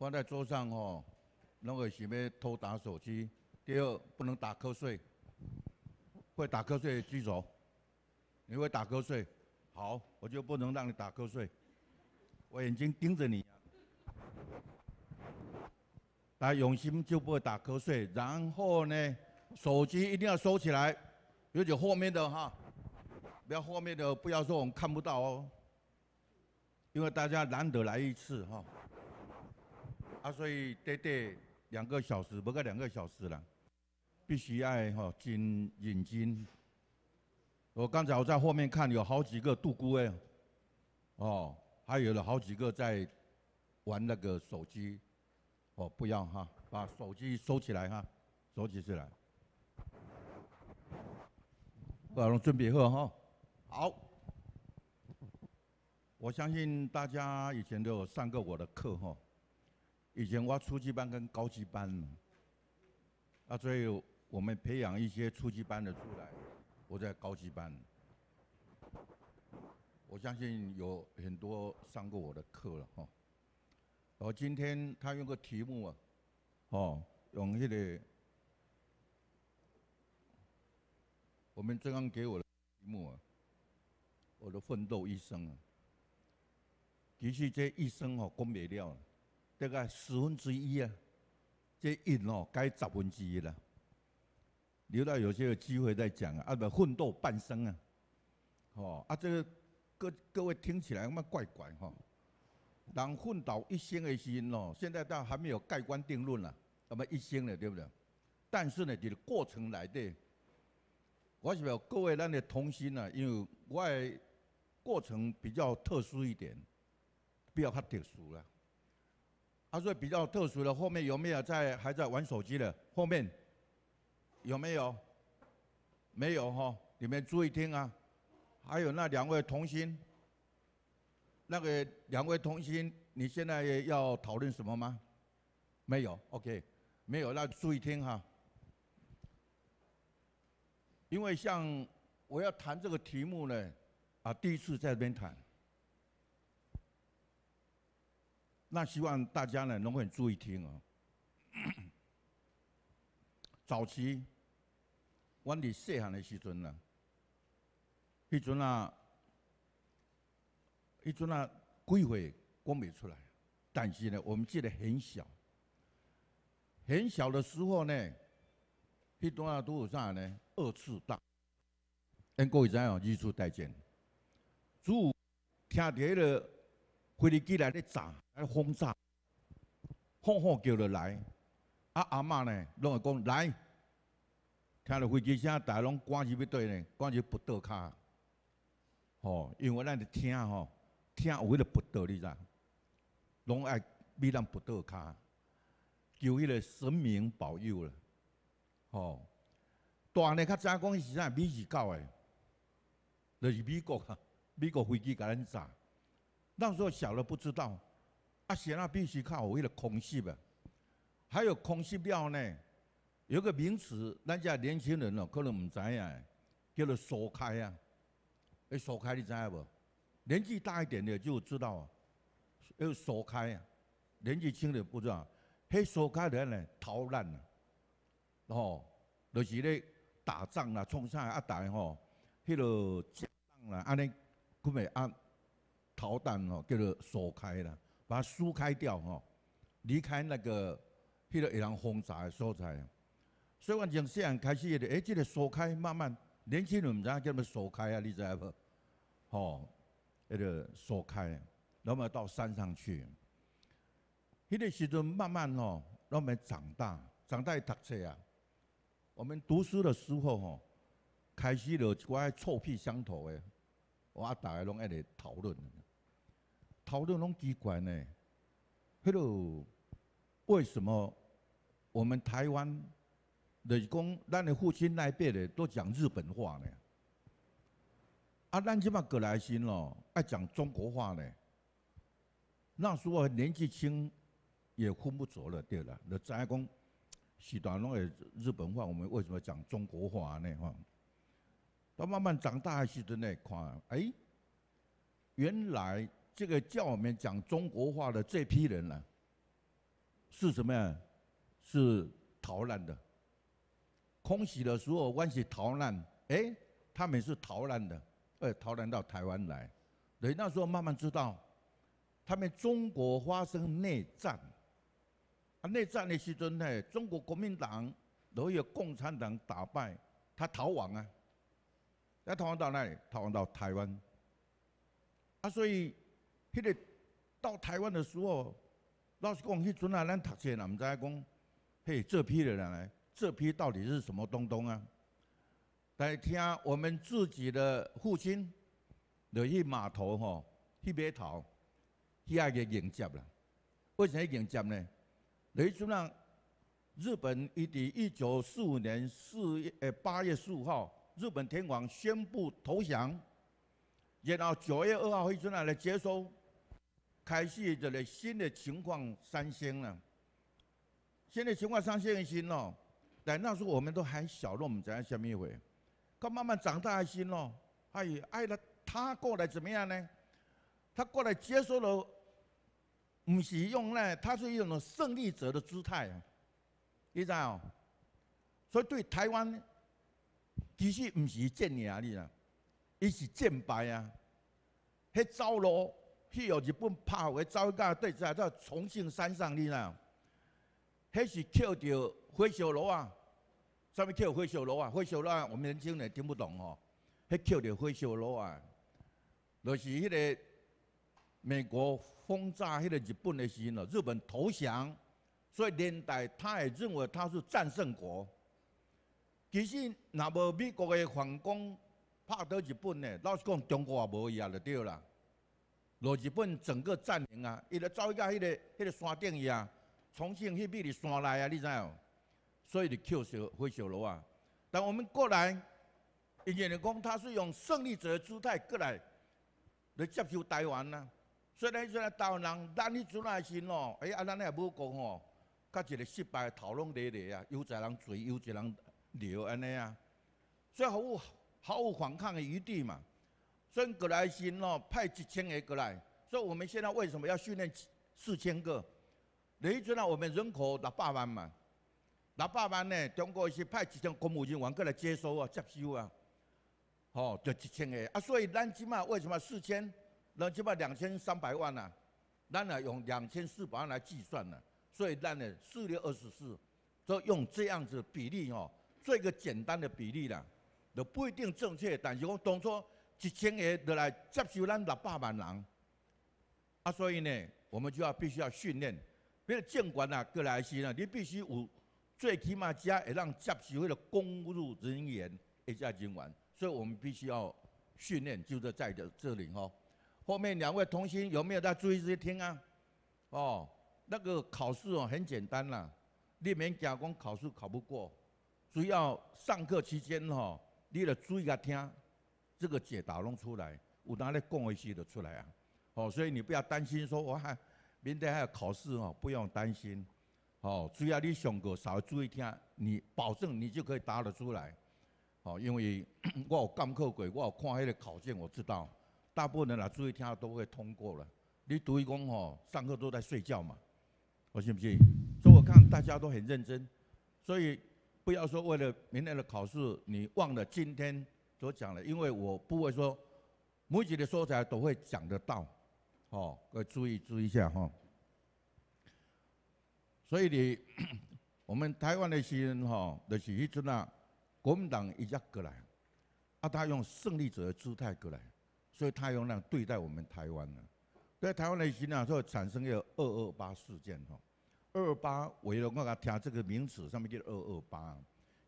放在桌上哦，那个是要偷打手机。第二，不能打瞌睡，会打瞌睡举手。你会打瞌睡，好，我就不能让你打瞌睡，我眼睛盯着你。来，用心就不会打瞌睡。然后呢，手机一定要收起来，尤其后面的哈，不要后面的，不要说我们看不到哦，因为大家难得来一次哈。啊，所以短短两个小时，不过两个小时了，必须爱吼进眼睛。我刚才我在后面看，有好几个度姑哎，哦，还有了好几个在玩那个手机，哦，不要哈，把手机收起来哈，收起起来。啊，拢准备好哈，好。我相信大家以前都有上过我的课哈。以前我初级班跟高级班，那所以我们培养一些初级班的出来，我在高级班。我相信有很多上过我的课了哈。我今天他用个题目啊，哦，用迄个我们中央给我的题目啊，我的奋斗一生啊，其实这一生哦，讲不了。大个，十分之一啊，这一哦，该十分之一了，留到有些有机会再讲啊。啊，不，奋斗半生啊，吼啊，这各各位听起来那么怪怪吼，人奋斗一生的因哦，现在倒还没有盖棺定论啦。那么一生的，对不对？但是呢，这个过程来的。我想望各位咱的同心呐，因为我也过程比较特殊一点，比较较特殊啦。他说比较特殊的，后面有没有在还在玩手机的？后面有没有？没有哈，你们注意听啊。还有那两位童星，那个两位童星，你现在要讨论什么吗？没有，OK，没有，那注意听哈。因为像我要谈这个题目呢，啊，第一次在这边谈。那希望大家呢，拢很注意听哦。早期，我伫细汉的时阵呢，迄阵啊，迄阵啊，鬼会讲袂出来。但是呢，我们记得很小，很小的时候呢，迄段啊，都有啥呢？二次大战，各位知哦，日出大战，主听底了。飞机来咧炸，来轰炸，轰轰叫着来，啊阿嬷呢，拢会讲来，听着飞机声，大拢赶起要倒呢，赶起扑倒跤，吼，因为咱着听吼，听有迄个扑倒呢咋，拢爱比咱扑倒跤，求迄个神明保佑了，吼，大呢，较早讲是啥？美日九诶，就是美国啊，美国飞机甲咱炸。那时候小了不知道，啊，写那必须我为了空吓吧，还有空吓料呢，有个名词，人家年轻人哦可能唔知啊，叫做“锁开”啊，哎，锁开你知无？年纪大一点的就知道啊，要缩开啊，年纪轻的不知道，迄锁开咧呢，逃难啊，哦，就是咧打仗啦，冲啥啊台吼，迄啰，啊，安尼，佫咪啊？逃单哦，叫做锁开啦，把它疏开掉吼，离开那个迄个有人轰炸的所在。所以，我从细汉开始，诶，即个锁开，慢慢年轻人毋知影叫么锁开啊，你知无？吼，迄个锁开，那么到山上去。迄个时阵，慢慢吼，让我长大，长大读册啊。我们读书的时候吼，开始有一寡臭屁相投的，我阿大家拢爱直讨论。好多拢奇怪呢，迄个为什么我们台湾，的是讲咱的父亲那辈的都讲日本话呢？啊，咱即嘛过来新咯，爱讲中国话呢。那时候年纪轻也分不着了，对啦。那再讲是讲拢会日本话，我们为什么讲中国话呢？哈，到慢慢长大的时阵呢，看，哎，原来。这个叫我们讲中国话的这批人呢，是什么呀？是逃难的。空袭的时候，关系逃难，哎，他们是逃难的，哎，逃难到台湾来。等那时候慢慢知道，他们中国发生内战，啊，内战的时阵呢，中国国民党都有共产党打败，他逃亡啊，那逃亡到哪里？逃亡到台湾。啊，所以。迄个到台湾的时候，老实讲，迄阵啊，咱读册啊，毋知讲嘿，这批的人来，这批到底是什么东东啊？来听我们自己的父亲，就去码头吼，去码头去挨个迎接啦。为什么迎接呢？因阵啊，日本伊伫一九四五年四诶八月十五号，日本天皇宣布投降，然后九月二号，迄阵啊来接收。开始就个新的情况三星了，新的情况三星的新哦。但那时候我们都还小，我们知什么会，他慢慢长大新哦，哎，哎了，他过来怎么样呢？他过来接受了，不是用呢，他是一种胜利者的姿态，你知哦。所以对台湾，其实不是建压力啦，伊是建白啊，迄走路。去哦！日本拍火走一架，对在在重庆山上哩啦。迄是捡着火烧楼啊！什物捡火烧楼啊？火烧楼啊，我们年轻人听不懂哦。迄捡着火烧楼啊，就是迄个美国轰炸迄个日本的时呢。日本投降，所以年代他也认为他是战胜国。其实，若无美国的皇宫拍倒日本的，老实讲，中国也无伊啊，就对啦。老日本整个占领啊，伊就走去到迄个、迄个山顶去啊。重庆迄边的山内啊，你知影？所以就扣小火小楼啊。但我们过来，人家讲他是用胜利者的姿态过来来接受台湾呐。虽然说台湾人咱迄阵来时喏，哎啊，咱也无讲吼，甲一个失败的头拢低低啊，有一人追，有一人掠，安尼啊，所以毫无毫无反抗的余地嘛。真格的爱心哦，派几千个过来，所以我们现在为什么要训练四千个？雷村呢，我们人口六百万嘛，六百万呢，中国是派几千公务员过来接收啊，接收啊，哦，就几千个啊，所以咱今嘛为什么四千？那起嘛两千三百万呐，咱呢用两千四百万来计算呢，所以咱呢四六二十四，就用这样子比例哦，做一个简单的比例啦，都不一定正确，但是我当作。一千个落来接收咱六百万人，啊，所以呢，我们就要必须要训练，别是军管啊、各来西啊，你必须有最起码加也让接收迄的公务人员也加军官，所以我们必须要训练，就是在这这里吼。后面两位同心有没有在注意些听啊？哦，那个考试哦很简单啦，你免假讲考试考不过，主要上课期间吼，你得注意在听。这个解答弄出来，我哪里讲一些的出来啊？哦，所以你不要担心说我还明天还要考试哦，不用担心。哦，只要你上课稍微注意听，你保证你就可以答得出来。哦，因为 我有监课过，我有看那个考卷，我知道大部分人来注意听都会通过了。你读一公哦，上课都在睡觉嘛？我信不信？所以我看大家都很认真，所以不要说为了明天的考试，你忘了今天。所讲的，因为我不会说，每一的说起来都会讲得到，哦，要注意注意一下哈。所以你，我们台湾的时人哈，就是剧阵啊，国民党一入过来，啊，他用胜利者的姿态过来，所以他用那样对待我们台湾呢，在台湾的时啊，就产生一个二二八事件哈。二八，我有我听这个名词，上面叫二二八，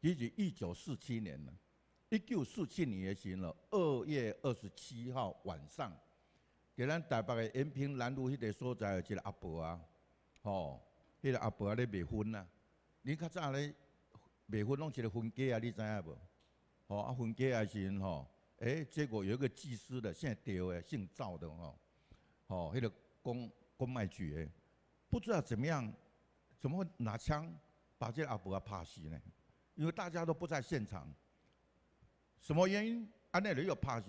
也就一九四七年呢。一九四七年的时候，二月二十七号晚上，伫咱台北的延平南路迄个所在，有一个阿伯啊，吼，迄个阿伯咧未婚啊，你较早咧未婚，拢一个婚戒啊，你知影无？吼，阿婚戒啊是吼，哎，结果有一个技师的，姓赵的吼，吼，迄个公公卖局的，不知道怎么样，怎么会拿枪把这阿伯啊打死呢？因为大家都不在现场。什么原因？安尼你又拍死？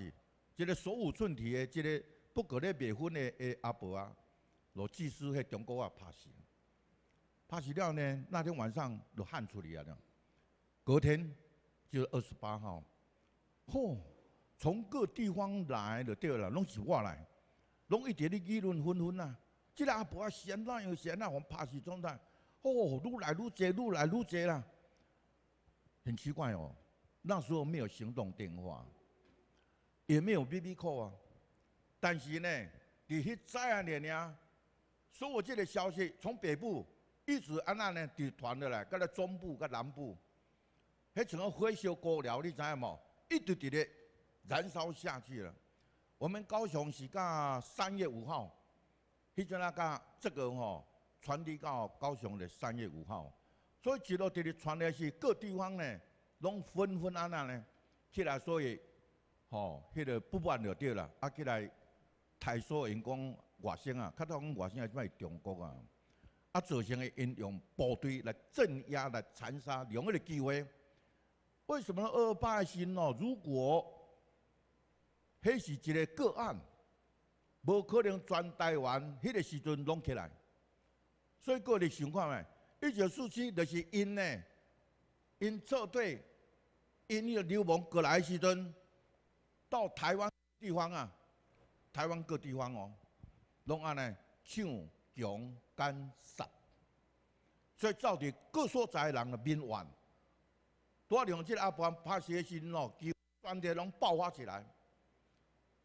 一个手无寸铁的、一个不可咧卖婚的阿伯啊，罗技师喺中国啊拍死。拍死了呢？那天晚上就喊出来啊！隔天就二十八号，嚯，从各地方来就对了，拢是我来，拢一直咧议论纷纷啊！即个阿婆啊，先那又先那样，我拍死状态，哦，愈来愈多，愈来愈多啦，很奇怪哦。那时候没有行动电话，也没有 BBQ 啊。但是呢，伫迄灾安里呢，所有这个消息从北部一直按那呢，伫传的来，到咧中部跟南部，迄整个火烧高了，你知影无？一直伫咧燃烧下去了。我们高雄是噶三月五号，迄阵那噶这个吼传递到高雄的三月五号，所以一路伫咧传的是各地方呢。拢纷纷安那呢？起来所以吼，迄个不满就对啦。啊，起来太所因讲外省啊，较早讲外省即摆中国啊。啊，造成个因用部队来镇压、来残杀，两个机会。为什么二八事哦？如果迄是一个个案，无可能全台湾迄个时阵拢起来。所以个人想看觅，一九四七就是因呢，因撤退。因为个流氓过来时阵，到台湾地方啊，台湾各地方哦，拢安尼抢强奸杀，所以造成各所在人个民怨，两只阿婆拍些心哦，全台拢爆发起来。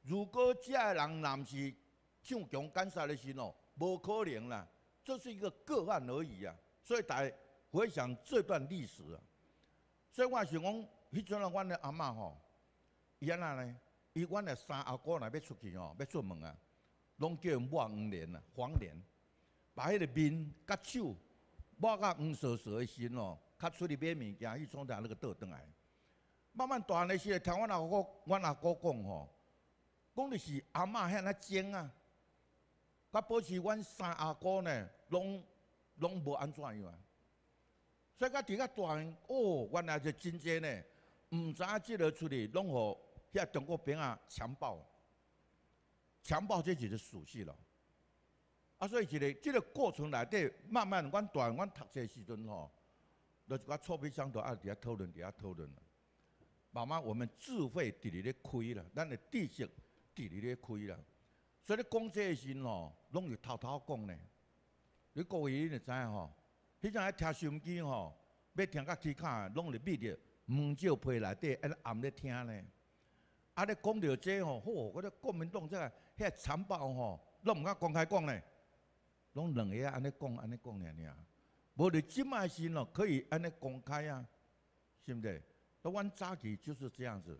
如果这个人男是抢强奸杀的心哦，无可能啦，这是一个个案而已啊。所以家回想这段历史，啊，所以我想讲。迄阵啊，阮阿嬷吼，伊安那呢？伊阮诶三阿哥来要出去吼，要出门啊，拢叫抹黄连啊，黄连，把迄个面、甲手抹甲黄烁烁诶，身哦，较出去买物件迄种头那个倒转来。慢慢大汉的时，听阮阿哥，阮阿哥讲吼，讲著是阿嬷遐那精啊，甲保持阮三阿哥呢，拢拢无安怎样啊？所以甲听大汉哦，原来就真真诶。毋知影即个处理拢互遐中国兵啊强暴，强暴这就是属性咯。啊，所以一个即个过程内底，慢慢，阮大阮读册时阵吼，就一寡臭皮相都爱伫遐讨论，伫遐讨论。妈妈，我们智慧伫里咧开啦，咱的知识伫里咧开啦。所以你讲这个时吼，拢有偷偷讲咧。你各位你就知影吼，迄种爱听收音机吼，要听甲起卡，拢是秘着。门朝批内底安尼暗咧听咧，啊咧讲到这吼，吼，嗰只国民党真个遐惨白吼，拢毋敢公开讲咧，拢两个安尼讲安尼讲尔。无你即卖时咯，可以安尼公开啊，是毋是？那阮早期就是这样子，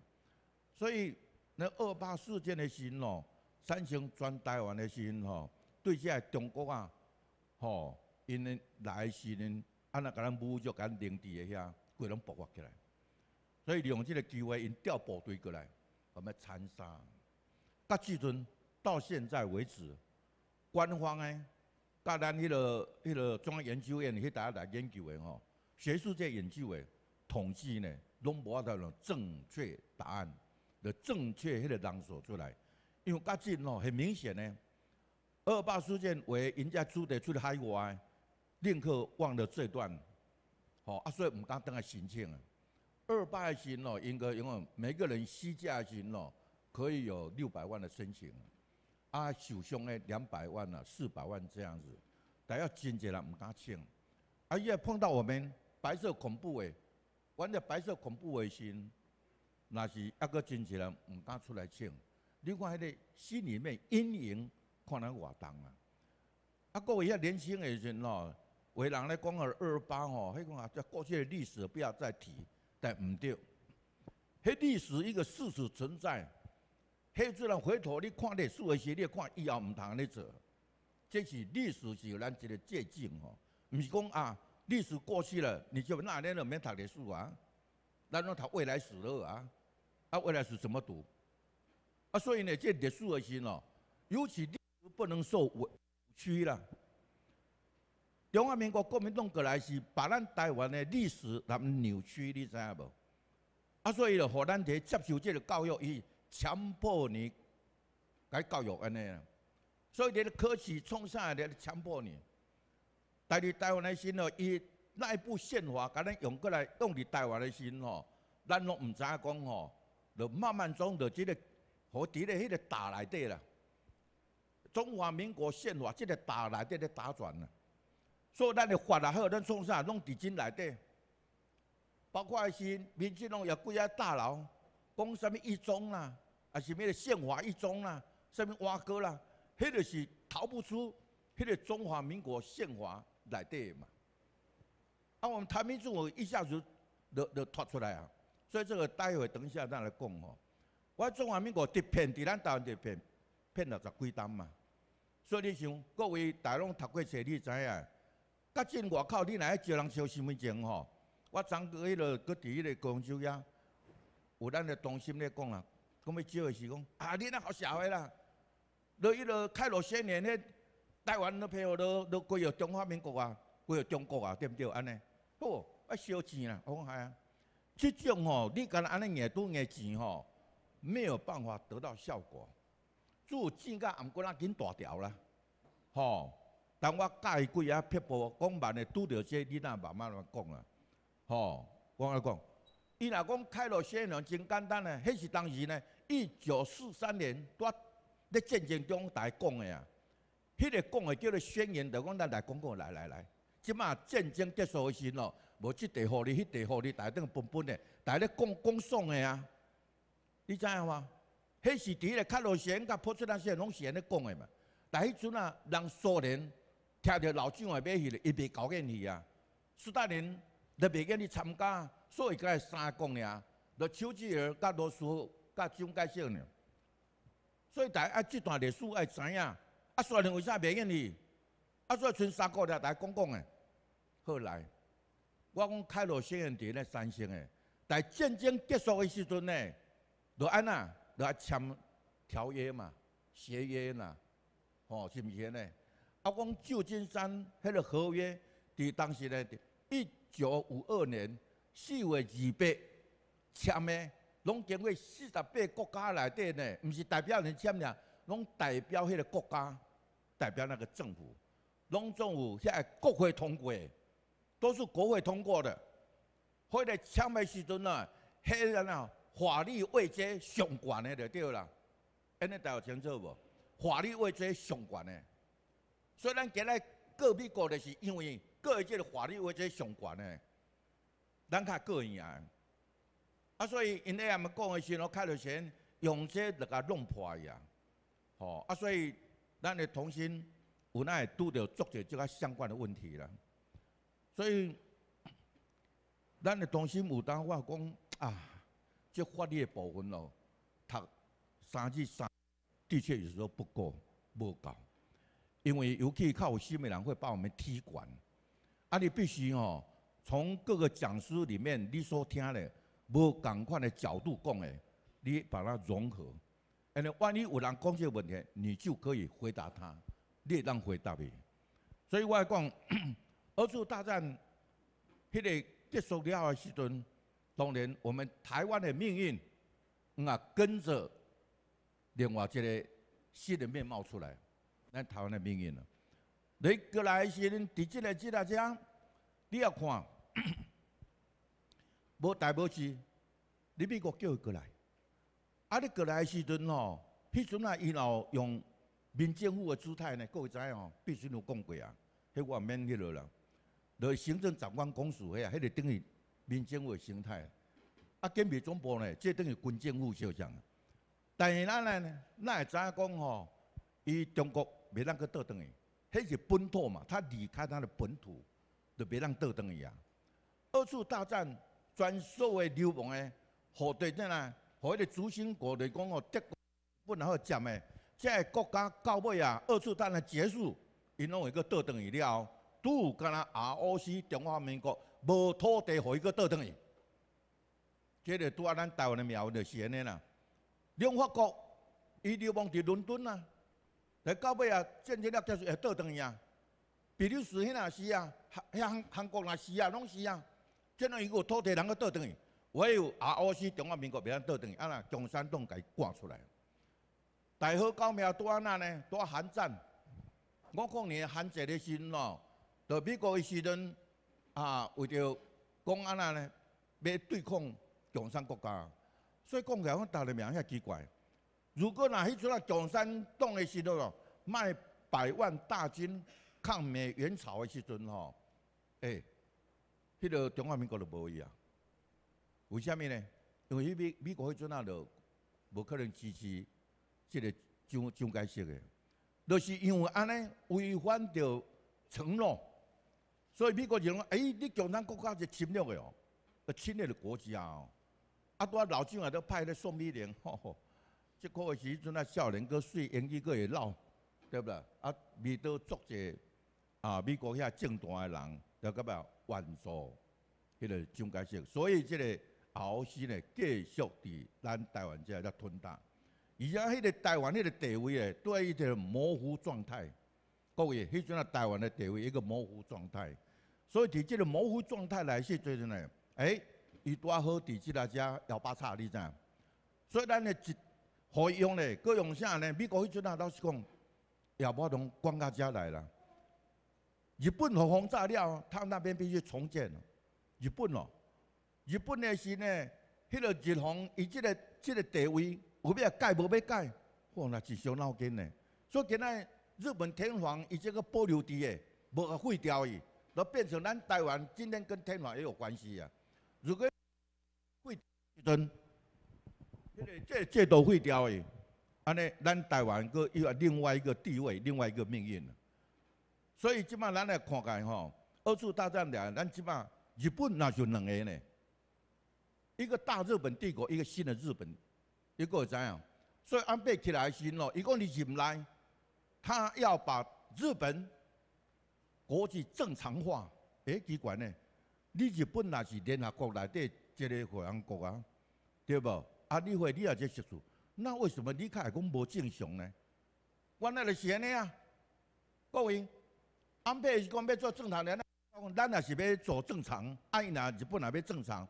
所以那二八事件的时咯，三星全台湾的时吼，对这中国啊，吼，因诶来时呢，安那甲咱武甲咱领地的遐，规拢爆发起来。所以利用这个机会，因调部队过来，我们要残杀。到至阵到现在为止，官方诶，甲咱迄个迄个中央研究院，迄大一来研究诶吼，学术界研究诶统计呢，拢无得到正确答案的正确迄个人数出来。因为到这阵哦，很明显呢，二八事件为人家做得出外，我，宁可忘了这段，吼啊，所以毋敢当来申请啊。二八型咯，应该因为每个人私家型咯，可以有六百万的申请，啊，手上的两百万啊，四百万这样子，但要真的人唔敢请，啊，一碰到我们白色恐怖诶，玩的白色恐怖的心，那是一个真的人唔敢出来请，你看迄个心里面阴影，看哪活动啊，啊，各位啊，年轻诶人咯，为人咧讲啊二八哦，迄个啊，叫过去的历史不要再提。但唔对，迄历史一个事实存在。迄自然回头你看历史的时，你要看以后唔同你做，即是历史，是咱一个借鉴吼。唔是讲啊，历史过去了你就那年就唔要读历史啊，咱要读未来史咯啊。啊，未来史怎么读？啊，所以呢，即历史的时咯，尤其历史不能受委屈啦。中华民国国民弄过来是把咱台湾的历史咱们扭曲，你知影无？啊，所以了，互咱伫接受这个教育，伊强迫你，给教育安尼。啊。所以伫咧科举从上伫咧强迫你。但是台湾的心哦，伊内部宪法，甲咱用过来，用你台湾的心哦，咱拢毋知影讲哦，就慢慢从这这个和这个迄个打内底啦。中华民国宪法这个打内底咧打转啦。做咱个法也好，咱创啥拢伫钱内底，包括是民进拢有几啊大佬，讲啥物一中啦，啊是物的宪华一中啦，啥物瓦哥啦，迄个是逃不出迄个中华民国宪华内底嘛。啊，我们台民中学一下子就就拖出来啊。所以这个待会等一下咱来讲吼，我中华民国一骗，伫咱台湾一骗骗六十几单嘛。所以你想，各位大拢读过册，你知影。甲进外口，你来要招人收身份证吼。我昨个迄落，搁伫迄个广州呀，有咱个同事咧讲啦，讲要招是讲，啊，你那好社会啦，你迄落开罗宣言咧，台湾那批号都都归落中华民国啊，归落中国啊，对毋对？安尼，好，啊烧钱啦。我讲系啊，即种吼，你敢安尼硬拄硬钱吼，没有办法得到效果，做钱甲唔管那紧大条啦，吼。但我伊几啊！撇步讲慢的拄着遮，你若慢慢来讲啊，吼，我来讲，伊若讲开罗宣言真简单呢，迄是当时呢，一九四三年，我伫战争中台讲的啊。迄个讲的叫做宣言，着讲咱来讲讲来来来。即马战争结束时咯，无即地互你，迄地号哩台顶分崩个，台咧讲讲爽的啊。你知影无？迄是伫个开罗宣言甲波茨坦宣言拢是安尼讲的嘛。但迄阵啊，人苏联。听着老蒋也袂去咧，伊袂高瘾去啊。斯大林都袂瘾去参加，所以个三共尔，就丘吉尔、甲罗斯、甲蒋介石俩。所以大家爱这段历史爱知影。啊，苏联为啥袂瘾去？啊，所以剩三个俩，大家讲讲诶。后来我讲开罗宣言伫咧三星诶，在战争结束诶时阵呢，就安那，就爱签条约嘛，协约啦，吼是毋是咧？啊，讲旧金山迄个合约，伫当时咧，一九五二年四月二八签诶，拢经过四十八国家内底咧，毋是代表人签俩，拢代表迄个国家，代表那个政府，拢总有迄国会通过，都是国会通过的。迄个签诶时阵呢，迄个啊，法律位阶上悬诶，着对啦，安尼大家清楚无？法律位阶上悬诶。所以咱今日个别国的是因为各一个法律或者相关诶，咱较各样，啊，所以因阿妈讲的是我开了先用些来甲弄破伊啊，吼，啊，所以咱的童心无奈拄着作者这个相关的问题啦，所以咱的童心有当话讲啊，即法律部分咯，读三至三的确有时候不够，无够。因为游去靠心美人会把我们踢馆，啊，你必须哦，从各个讲师里面你所听的，无同款的角度讲的，你把它融合。诶，万一有人讲个问题，你就可以回答他，你当回答你。所以我要讲，二次大战迄个结束了的时阵，当然我们台湾的命运也跟着另外一个新的面貌出来。咱台湾的面见了，你过来时阵，伫即个即个遮，你啊看，无代无志，你美国叫伊过来，啊，你过来时阵吼，迄阵啊，伊老用民政府的姿态呢，各位知哦，必须有讲过啊，迄话免迄落啦，落行政长官公署遐，迄个等于民政府的形态，啊，兼备总部呢，即等于军政府相像，但是咱呢，咱会知影讲吼，伊中国。别让佮倒腾去迄是本土嘛，他离开他的本土，就别让倒腾伊啊。二次大战专属的流亡的，土地啊？和迄个主心国来讲哦，德国不能好占的。即个国家到尾啊，二次大战结束，因拢会佮倒腾伊了，有敢若 R O C 中华民国无土地互伊佮倒腾伊。即个拄啊，咱台湾的苗有是安尼啦？中华国伊流氓伫伦敦啦。来到尾啊，战争了结束会倒转去啊？比如是遐呐是啊，遐韩韩国呐是啊，拢是啊。这样伊有偷地人个倒转去，唯有俄欧斯中华民国袂当倒转去啊若共山党家赶出来，大好革命拄多啊呢，呢？多寒战，我讲呢寒战的心哦，在美国的时阵啊，为着讲安呐呢，要对抗江山国家，所以讲起来，阮大革名遐奇怪。如果若迄阵啊，蒋山当的时阵哦，卖百万大军抗美援朝的时阵吼，哎，迄个中华人民国就无伊啊？为什么呢？因为迄美美国迄阵啊，就无可能支持这个蒋蒋介石的，就是因为安尼违反着承诺，所以美国就讲，哎，你共产党国家是侵略的哦，侵略的国家哦，啊，我老蒋啊都派咧宋美龄，吼吼。即个时阵啊，少年个水英语个会老，对不对？啊，未到作者啊，美国遐正坛个人，对个袂援助迄个蒋介石，所以即个后生咧，继续伫咱台湾遮咧吞蛋，而且迄个台湾迄个地位诶，都伊一个模糊状态。各位，迄阵啊，台湾的地位一个模糊状态，所以伫即个模糊状态来说，做阵诶、诶伊拄啊好伫即个遮幺八叉，你知？所以咱个一何用嘞？搁用啥嘞？美国迄阵啊，老实讲也无同关家家来啦。日本互轰炸了，他那边必须重建。日本哦，日本的是呢，迄个日方伊即个即个地位，有要改无要改？哇，那是伤脑筋呢。所以今仔日本天皇伊这个保留地诶，无废掉伊，都变成咱台湾今天跟天皇也有关系啊。如果废，掉阵即、即、即都废掉诶！安尼，咱台湾阁又另外一个地位，另外一个命运。所以即摆咱来看看吼，二次大战了，咱即摆日本那就两个呢，一个大日本帝国，一个新的日本。一个会怎样？所以安倍起来时咯，伊讲你入来，他要把日本国际正常化。诶，奇怪呢？你日本也是联合国内底一个会员国啊，对无？啊！你会，你也这习俗，那为什么你看讲无正常呢？原来就是安尼啊！各位，安倍是讲要做正常人，咱也是要做正常。伊呀，日本也要正常，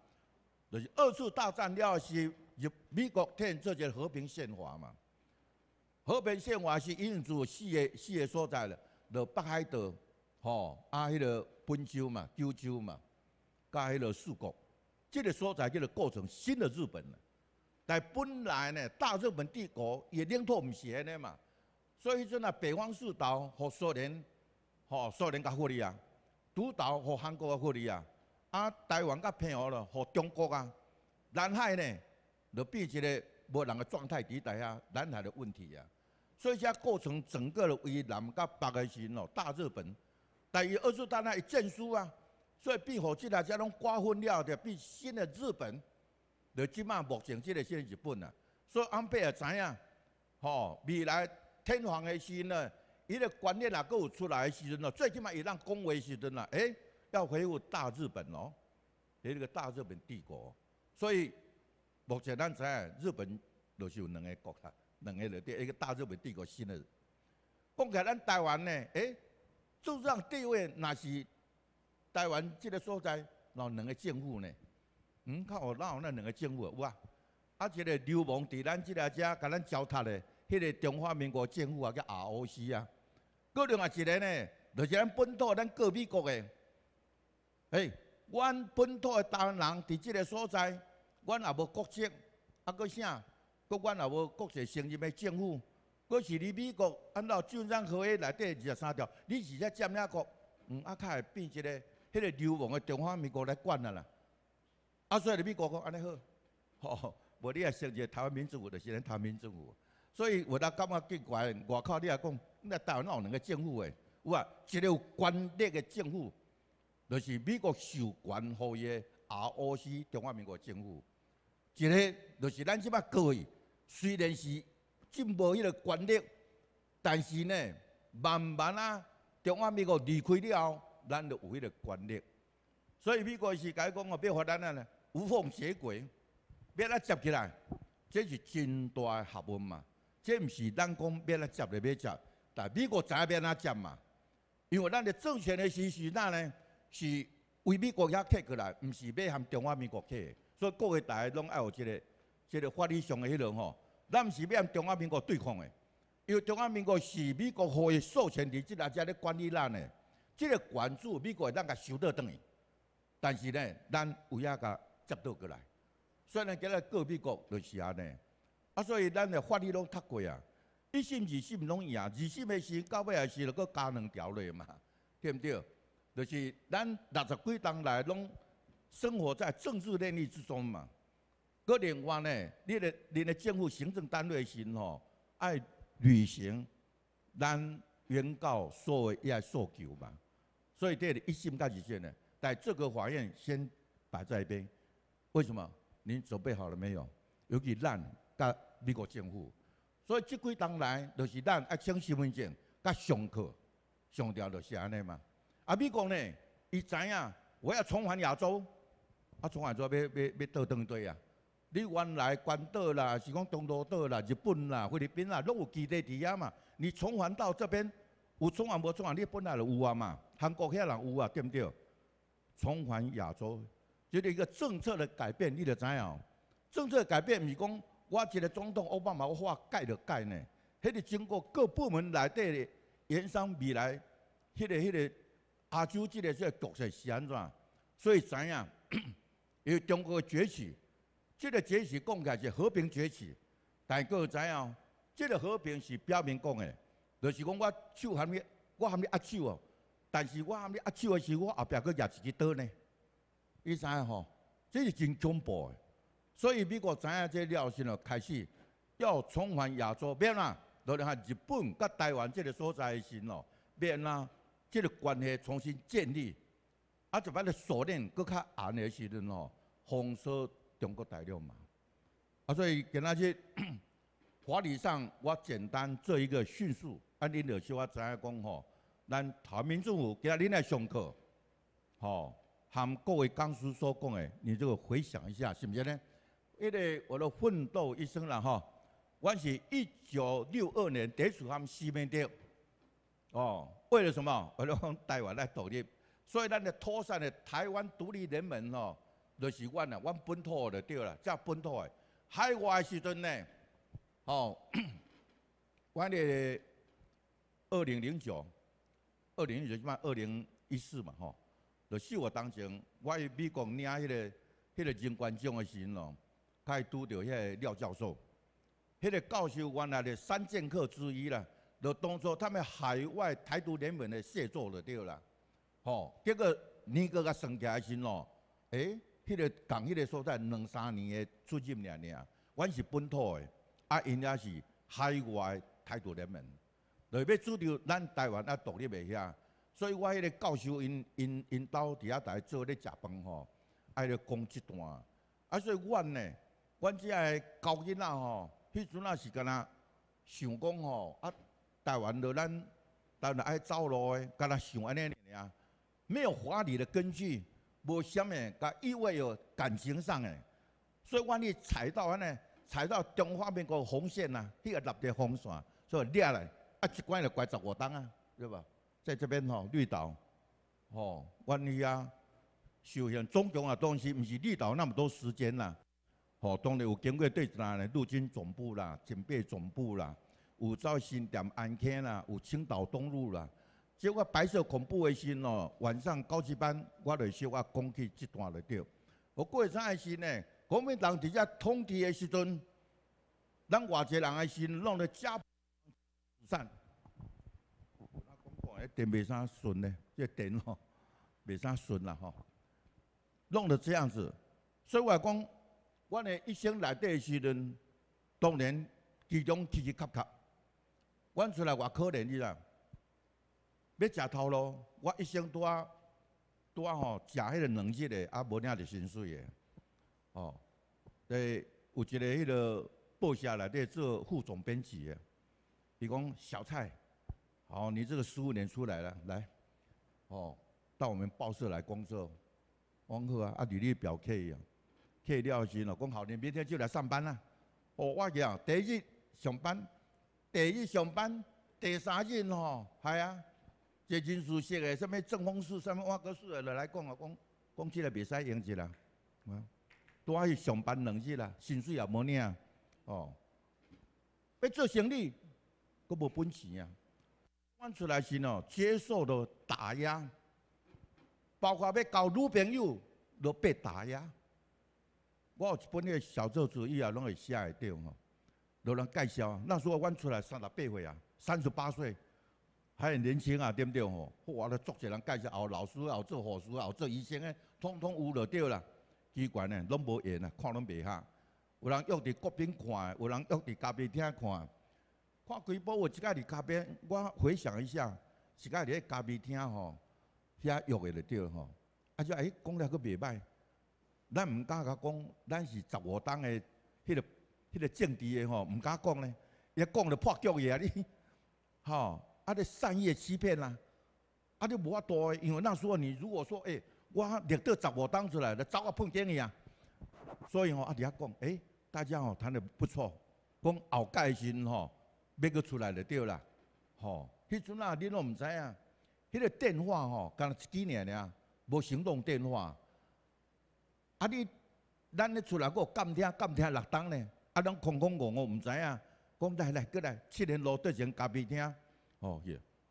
就是二次大战了是日美国天做只和平宪法嘛？和平宪法是印度四个四个所在了，就北海道、吼啊、迄个本州嘛、九州嘛，加迄个四国，即个所在叫做构成新的日本。但本来呢，大日本帝国也领土毋是安尼嘛，所以阵啊，北方四岛给苏联、给苏联甲获利啊，独岛给韩国甲获利啊，啊，台湾甲澎湖咯给中国啊，南海呢就变一个无人的状态伫带啊，南海的问题啊，所以才构成整个的越南甲北个时喏大日本，但伊二战一战输啊，所以变互即个家拢瓜分了的，变新的日本。就即卖目前即个新日本啊，所以安倍也知影，吼未来天皇的时阵，伊的观念也阁有出来的时阵哦。最起码也让恭维时阵啦，哎，要恢复大日本咯，一个大日本帝国。所以目前咱知影日本就是有两个国家，两个了对，一个大日本帝国新的。况且咱台湾呢，哎，就让地位那是台湾即个所在，然后两个政府呢。嗯，有哪有咱两个政府有啊？啊，一个流氓伫咱即迹遮，甲咱交谈的，迄个中华民国政府啊，叫阿乌斯啊。搁另外一个呢，就是咱本土咱隔美国的，哎，阮本土的台湾人伫即个所在，阮也无国籍，啊，搁啥？搁阮也无国籍承认的政府，搁是伫美国按照《旧章合约》内底二十三条，你是在占领国，嗯，啊，较会变一个，迄个流氓的中华民国来管啊啦。啊，所以美国讲安尼好，好，无你啊成个台湾民主国，就是咱台湾民主国。所以，我当感觉奇怪，外口你也讲，你湾倒有两个政府诶，有啊，一个有权力的政府，就是美国授权互的 R O C 中华民国政府，一个就是咱即摆过去，虽然是进步迄个权力，但是呢，慢慢啊，中华民国离开了后，咱就有迄个权力。所以美国是甲伊讲，我要发展啊呢。无缝接轨，边个接起来，这是真大的学问嘛？这毋是咱讲边个接嚟边接，但美国在边个接嘛？因为咱的政权的时施，咱呢？是为美国遐客过来，毋是要含中华民国客。所以各位大家拢爱有一个、一个法律上的迄种吼，咱毋是要含中华民国对抗的。因为中华民国是美国互伊授权伫即来遮咧管理咱嘅，即个管注美国会咱甲收倒转去，但是呢，咱有影甲。接到过来，虽然今日告别国就是安尼，啊，所以咱的法律拢读过啊，一心二心拢赢，二心的时，到尾也是要搁加两条嘞嘛，对不对？就是咱六十几当来拢生活在政治利益之中嘛，搁另外呢，你的你的政府行政单位的时吼，爱履行咱原告所谓一爱诉求嘛，所以这里一心甲二心呢，在这个法院先摆在一边。为什么？你准备好了没有？尤其咱甲美国政府，所以即几当来，就是咱爱抢身份证，甲上课上吊就是安尼嘛。啊，美国呢，伊知影我要重返亚洲，啊，重返亚洲要要要倒登队啊！你原来关岛啦，是讲东罗岛啦、日本啦、菲律宾啦，拢有基地伫遐嘛。你重返到这边有重返无重返，你本来就有啊嘛。韩国遐人有啊，对不对？重返亚洲。就一个政策的改变，你得知哦。政策改变是讲，我一个总统奥巴马要改就改呢。迄个经过各部门内底的研商，未来迄个迄个亚洲即个这个局势是安怎？所以知影，因为中国的崛起，即个崛起讲起来是和平崛起，大家会影，样？即个和平是表面讲的，就是讲我手含没，我含没握手，哦，但是我含没握手的时候，我后壁佫举自己刀呢。伊知吼，这是真恐怖诶，所以美国知影这料先咯，开始要重返亚洲，变啦，着让日本甲台湾这个所在先咯，变啦，这个关系重新建立，啊，就把个锁链搁较硬诶时阵吼，封锁中国大陆嘛，啊，所以今仔日法 律上我简单做一个叙述，啊，恁就小可知影讲吼，咱台民政府今日恁来上课，吼。含各位刚叔所讲的，你就回想一下，是毋是呢？因为我的奋斗一生啦，吼！我是一九六二年得出们西面的，哦，为了什么？为了讲台湾来独立，所以咱的妥善的台湾独立人民吼，就是阮啦，阮本土的对啦，即本土的。海外诶时阵呢，哦，我的二零零九、二零零嘛，二零一四嘛，吼。就四月当中，我去美国领迄个迄个金冠奖的时咯，佮伊拄到迄个廖教授，迄个教授原来是三剑客之一啦。就当初他们海外台独联盟的协作就对啦。吼，结果你佫较生气的时候，诶迄个共迄个所在两三年的出入境量，阮是本土的，啊，因也是海外台独联盟，就要主张咱台湾啊独立袂遐。所以我迄个教授因因因兜伫遐在做咧食饭吼，爱咧讲即段，啊所以阮呢，阮只个高囡仔吼，迄阵啊是干呐想讲吼，啊台湾着咱，台湾爱走路诶，干呐想安尼尔尔，没有法理的根据，无啥物，甲意味有感情上诶，所以阮咧踩到安尼，踩到中民国个红线呐，迄个立着红线，所以掠来，啊一关就拐十偌东啊，对无？在这边吼，绿岛，吼，湾里啊，首先，中共啊，东西，唔是绿岛那么多时间啦，吼，当然有经过对哪的，陆军总部啦，警备总部啦，有赵兴在安溪啦，有青岛东路啦。结个白色恐怖的时哦，晚上高级班，我来稍我讲起这段来对，我过啥的心呢，国民党底下通缉的时阵，咱外些人的心弄得家散。电未啥顺呢，这电吼，袂啥顺啦吼，弄得这样子，所以话讲，我嘅一生内底嘅时阵，当然其中起起坎坎，我出来活可怜伊啦，要食头路，我一生拄啊拄啊吼，食迄个两日的，啊无领着薪水嘅，哦，诶，有一个迄个报社内底做副总编辑的，伊讲小蔡。好，你这个十五年出来了，来，哦，到我们报社来工作，往后啊，阿李你表 K 啊，K 料钱了，讲好，你明天就来上班啦。哦，我讲第一上班，第一上班，第三日哦，系啊，这金属色的，什么正方四，什么万格四的，来讲啊，讲讲起来袂使用啦，嗯，都去上班两日啦，薪水也无领，哦，要做生理，佫无本钱啊。阮出来时喏，接受了打压，包括要交女朋友，都被打压。我本迄小册子，伊也拢会写会着吼，有人介绍。那时候阮出来三十八岁啊，三十八岁还很年轻啊，点着吼，我咧作一人介绍，后老师，后做护士，后做医生的，通通有落着啦。机关呢，拢无闲啊，看拢袂下。有人约伫国宾看，有人约伫咖啡厅看。看几波我即个伫嘉宾，我回想一下，即个哩嘉宾听吼，遐约个就对吼。啊就哎讲了阁袂歹，咱毋敢甲讲，咱是十五档的迄个迄个政治的吼，毋敢讲咧，一讲就破局去啊你，吼，啊咧善意欺骗啦，啊咧无法度，因为那时候你如果说诶，我入到十五档出来，你走啊碰见你啊。所以吼啊伫遐讲，诶，大家吼谈得不错，讲好开心吼。要阁出来就对啦，吼，迄阵啊，你都毋知影迄个电话吼，干一几年尔，无行动电话，啊你，咱咧出来阁监听监听六档咧，啊，拢空空戆戆毋知影讲来来过来，七贤路对面咖啡厅，吼，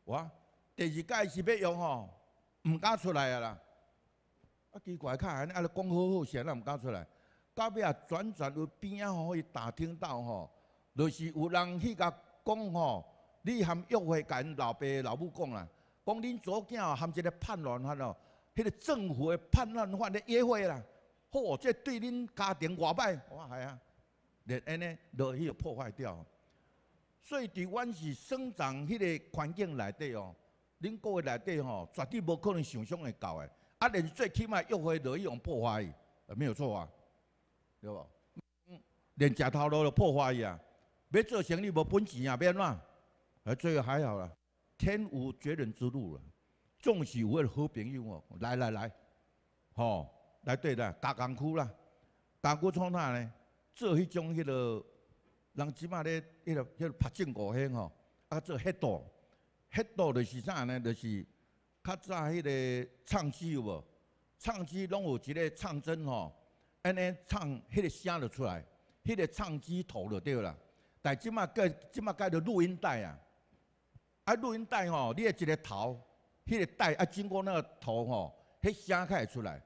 我第二届是要用吼，毋敢出来啊啦，啊奇怪，较安尼，啊咧讲好好，谁人毋敢出来？到尾啊，转转有边仔吼，伊打听到吼，就是有人去甲。讲吼，你含约会甲恁老爸老母讲啦，讲恁左囝含一个叛乱犯哦，迄个政府的叛乱犯咧约会啦，吼，这对恁家庭外歹，哇系啊，连安尼落去就破坏掉。所以伫阮是生长迄个环境内底哦，恁各位内底吼，绝对无可能想象会到的。啊，连最起码约会落去用破坏伊，没有错啊，对无？连食头路都破坏伊啊。要做生意无本钱也变怎？啊，最后还好了，天无绝人之路了。总是有诶好朋友哦，来来来，吼，来对啦，逐工区啦，逐工区创啥呢？做迄种迄落，人即马咧迄落迄落拍正五兄吼，啊，做黑道，黑道就是啥呢？就是较早迄个唱机有无？唱机拢有一个唱针吼，安尼唱迄个声就出来，迄个唱机头就对啦。但即马计即马计着录音带啊！啊，录音带吼，你一个头，迄个带啊，经过那个头吼，迄声开会出来。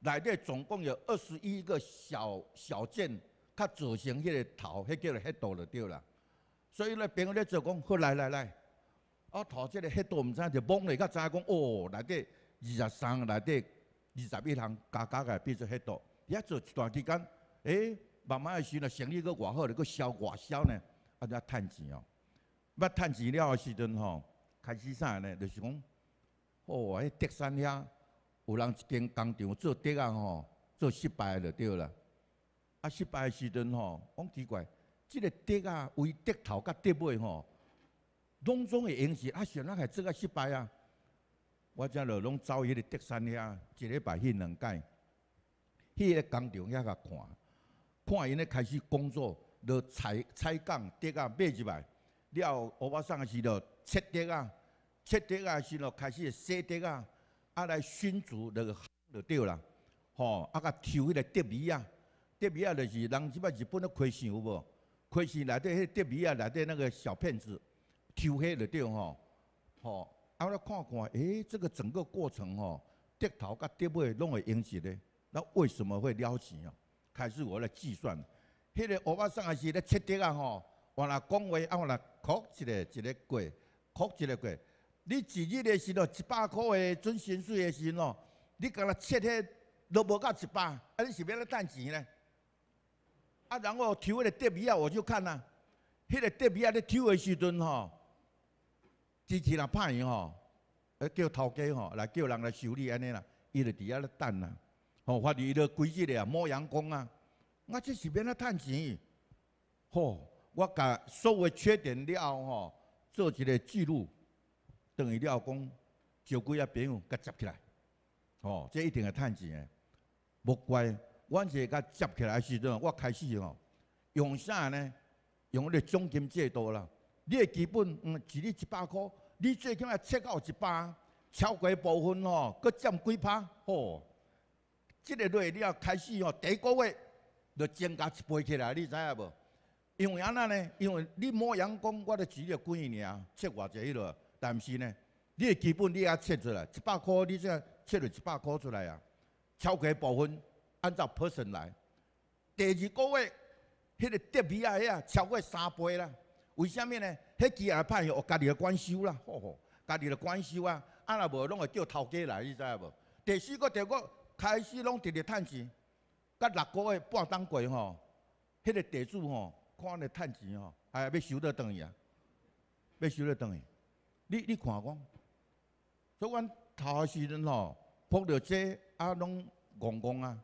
内底总共有二十一个小小件，较组成迄个头，迄叫迄道就对啦。所以咧，朋友咧做讲，好来来来，我头一个迄道毋知就懵了，知影讲哦，内底二十三，内底二十一行，加加个变做迄道，遐做一段时间，诶。慢慢诶时阵，生意阁偌好咧，阁销偌销呢？啊，就趁钱哦。要趁钱了诶时阵吼，开始啥呢？就是讲，哦，迄德山遐有人一间工厂做德啊吼，做失败就对啦。啊，失败诶时阵吼，讲奇怪，即个德啊，为德头甲德尾吼，拢总会赢时，啊，选咱系做啊失败啊。我则就拢走去迄个德山遐，一礼拜去两届，去个工厂遐甲看。看因咧开始工作，就采采杆，竹啊买入来。了，我送上是就切竹啊，切竹啊是就开始洗竹啊，啊来熏煮，就就对啦。吼，啊甲抽迄个竹皮啊，竹皮啊就是人即摆日本咧开箱有无？开箱内底迄竹皮啊内底那个小片子，抽迄就对吼。吼，啊我看看，诶，这个整个过程吼，竹头甲竹尾拢会用子咧，那为什么会了钱啊？开始我来计算，迄个乌目三也是咧七折啊吼？我来讲话，啊我来哭一个一个过，哭一个过。你一日的是咯一百块诶，准薪水诶是喏，你干了七迄都无到一百，啊你是要咧赚钱咧？啊然后抽迄个德米啊，我就看呐，迄个德米啊咧抽诶时阵吼，电人也歹吼，啊叫头家吼来叫人来修理安尼啦，伊就伫遐咧等啦，吼发现伊个规咧啊，摸阳光啊。我这是免他趁钱，吼！我甲所有缺点了吼，做一个记录，等于了讲，招几啊朋友甲接起来，吼！这一定会趁钱诶，无怪。阮是甲接起来时阵，我开始吼，用啥呢？用个奖金制度啦。你诶基本嗯是你一百块，你最起码切到一百，超过部分吼，搁占几趴？吼！即个月你啊开始吼，第一个月要增加一倍起来，你知影无？因为安那呢？因为你毛阳讲，我着只着几年啊，切外侪迄落。但是呢，你基本你也切出来，一百箍，你只切落一百箍出来啊。超过部分按照 person 来。第二个月，迄个得米啊，遐超过三倍啦。为啥物呢？迄期也歹，我家己来管修啦，吼吼，家己来管修啊。安若无拢会叫头家来，你知影无？第四个、第五开始拢直直趁钱。甲六个月半当过吼，迄个地主吼，看勒趁钱吼，哎，要收得顿去啊，要收得顿去。你你看讲，以阮头时阵吼，铺了遮啊，拢戆戆啊，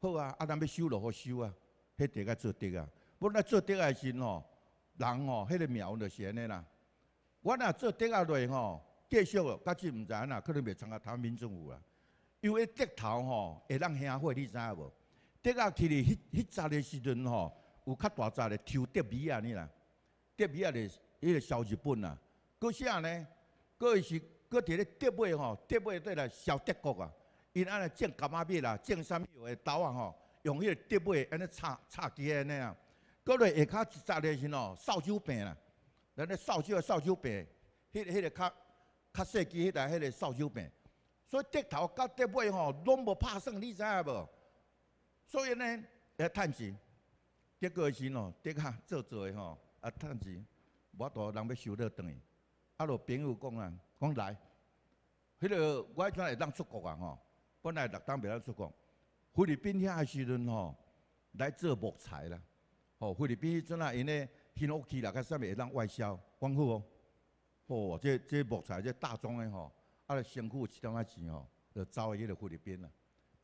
好啊，啊咱要收如好收啊？迄地甲做地啊，无咱做地也是吼，人吼迄个苗就安尼啦。我若做地下来吼，继续，哦，甲即毋知影呐，可能袂参加台湾民府啊。因为地头吼会当乡火，你知影无？德甲去咧，迄迄阵的时阵吼，有较大阵的抽竹米啊你啦，德米啊是迄个小日本啦，搁啥呢？搁是搁伫咧德贝吼，德贝底来烧德国啊。因安尼种柑仔米啦，种啥物的刀啊吼，用迄个德贝安尼插插起安尼啊。搁咧下骹一杂的时吼，烧酒饼啦，咱咧烧酒烧酒饼，迄个迄个较较细支迄代迄个烧酒饼，所以竹头甲竹尾吼拢无拍算，你知影无？所以呢，来趁钱，结果是喏，的确做做诶吼，啊趁钱，无多人要收得转去。啊，落朋友讲啊，讲来，迄落我迄阵会当出国啊吼，本来六当袂当出国，菲律宾遐时阵吼，来做木材啦，吼菲律宾迄阵啊因咧兴屋企啦，啥物会当外销，讲好哦，哦，即即木材即大宗诶吼，啊辛苦一点啊钱吼，就走去迄个菲律宾啦，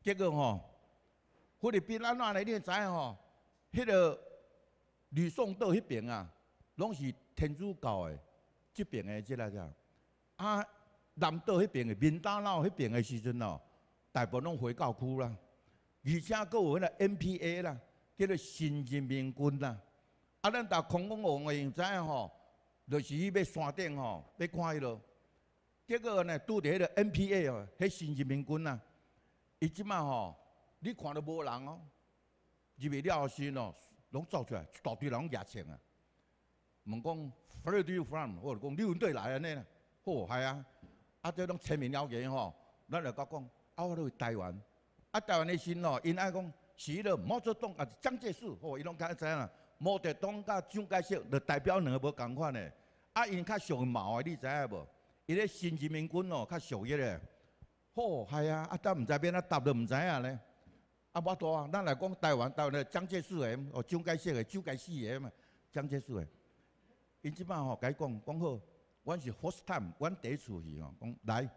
结果吼。菲律宾安怎来？你会知影吼？迄个吕宋岛迄边啊，拢是天主教诶。即边诶，即个叫啊，南岛迄边诶，民丹岛迄边诶时阵哦，大部分拢回教区啦。而且佫有迄个 NPA 啦，叫做新人民军啦。啊，咱逐空讲王王会知影吼，就是伊要山顶吼，要看迄落。结果呢，拄着迄个 NPA 哦，迄新人民军啦。伊即满吼。你看着无人哦入去了后身哦拢走出来一大堆人举枪啊问讲 where do you from 我著讲你有地来安尼啦哦，嗨啊啊即拢千面了解吼咱著甲讲啊我著台湾啊台湾诶新哦，因爱讲是迄落毛泽东啊蒋介石哦，伊拢敢知影毛泽东甲蒋介石著代表两个无共款诶啊因较属于毛诶你知影无伊咧新人民军哦，较属于诶哦，嗨啊啊搭毋知变安答搭著毋知影咧阿我多啊，咱来讲台湾到那蒋介石诶，哦蒋介石诶，蒋介石诶，因即摆吼，甲伊讲讲好，阮是 first time，阮第一次去吼，讲来，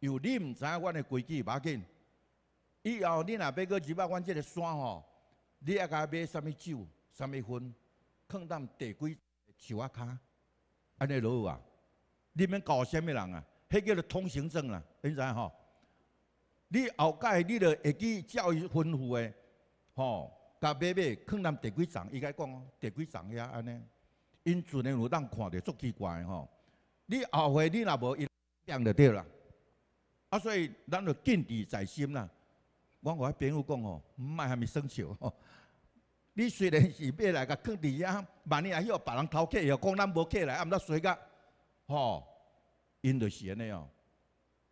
有你毋知影阮诶规矩，要紧，以后你若要过即摆阮即个山吼，你要买啥物酒，啥物薰，放淡第几树啊卡，安尼落去啊，你们搞啥物人啊？迄叫做通行证啦，知影吼？你后盖你著会记教育吩咐的，吼，甲买买囥难第几层，伊该讲第几层遐安尼，因只能有当看着足奇怪的吼。你后回你若无伊病就对啦。啊，所以咱著谨记在心啦。我我喺朋友讲吼，毋爱虾米生笑哦。你虽然是买来甲囥伫遐，万一啊，许别人偷客又讲咱无客来，啊毋落水甲吼，因是安尼哦。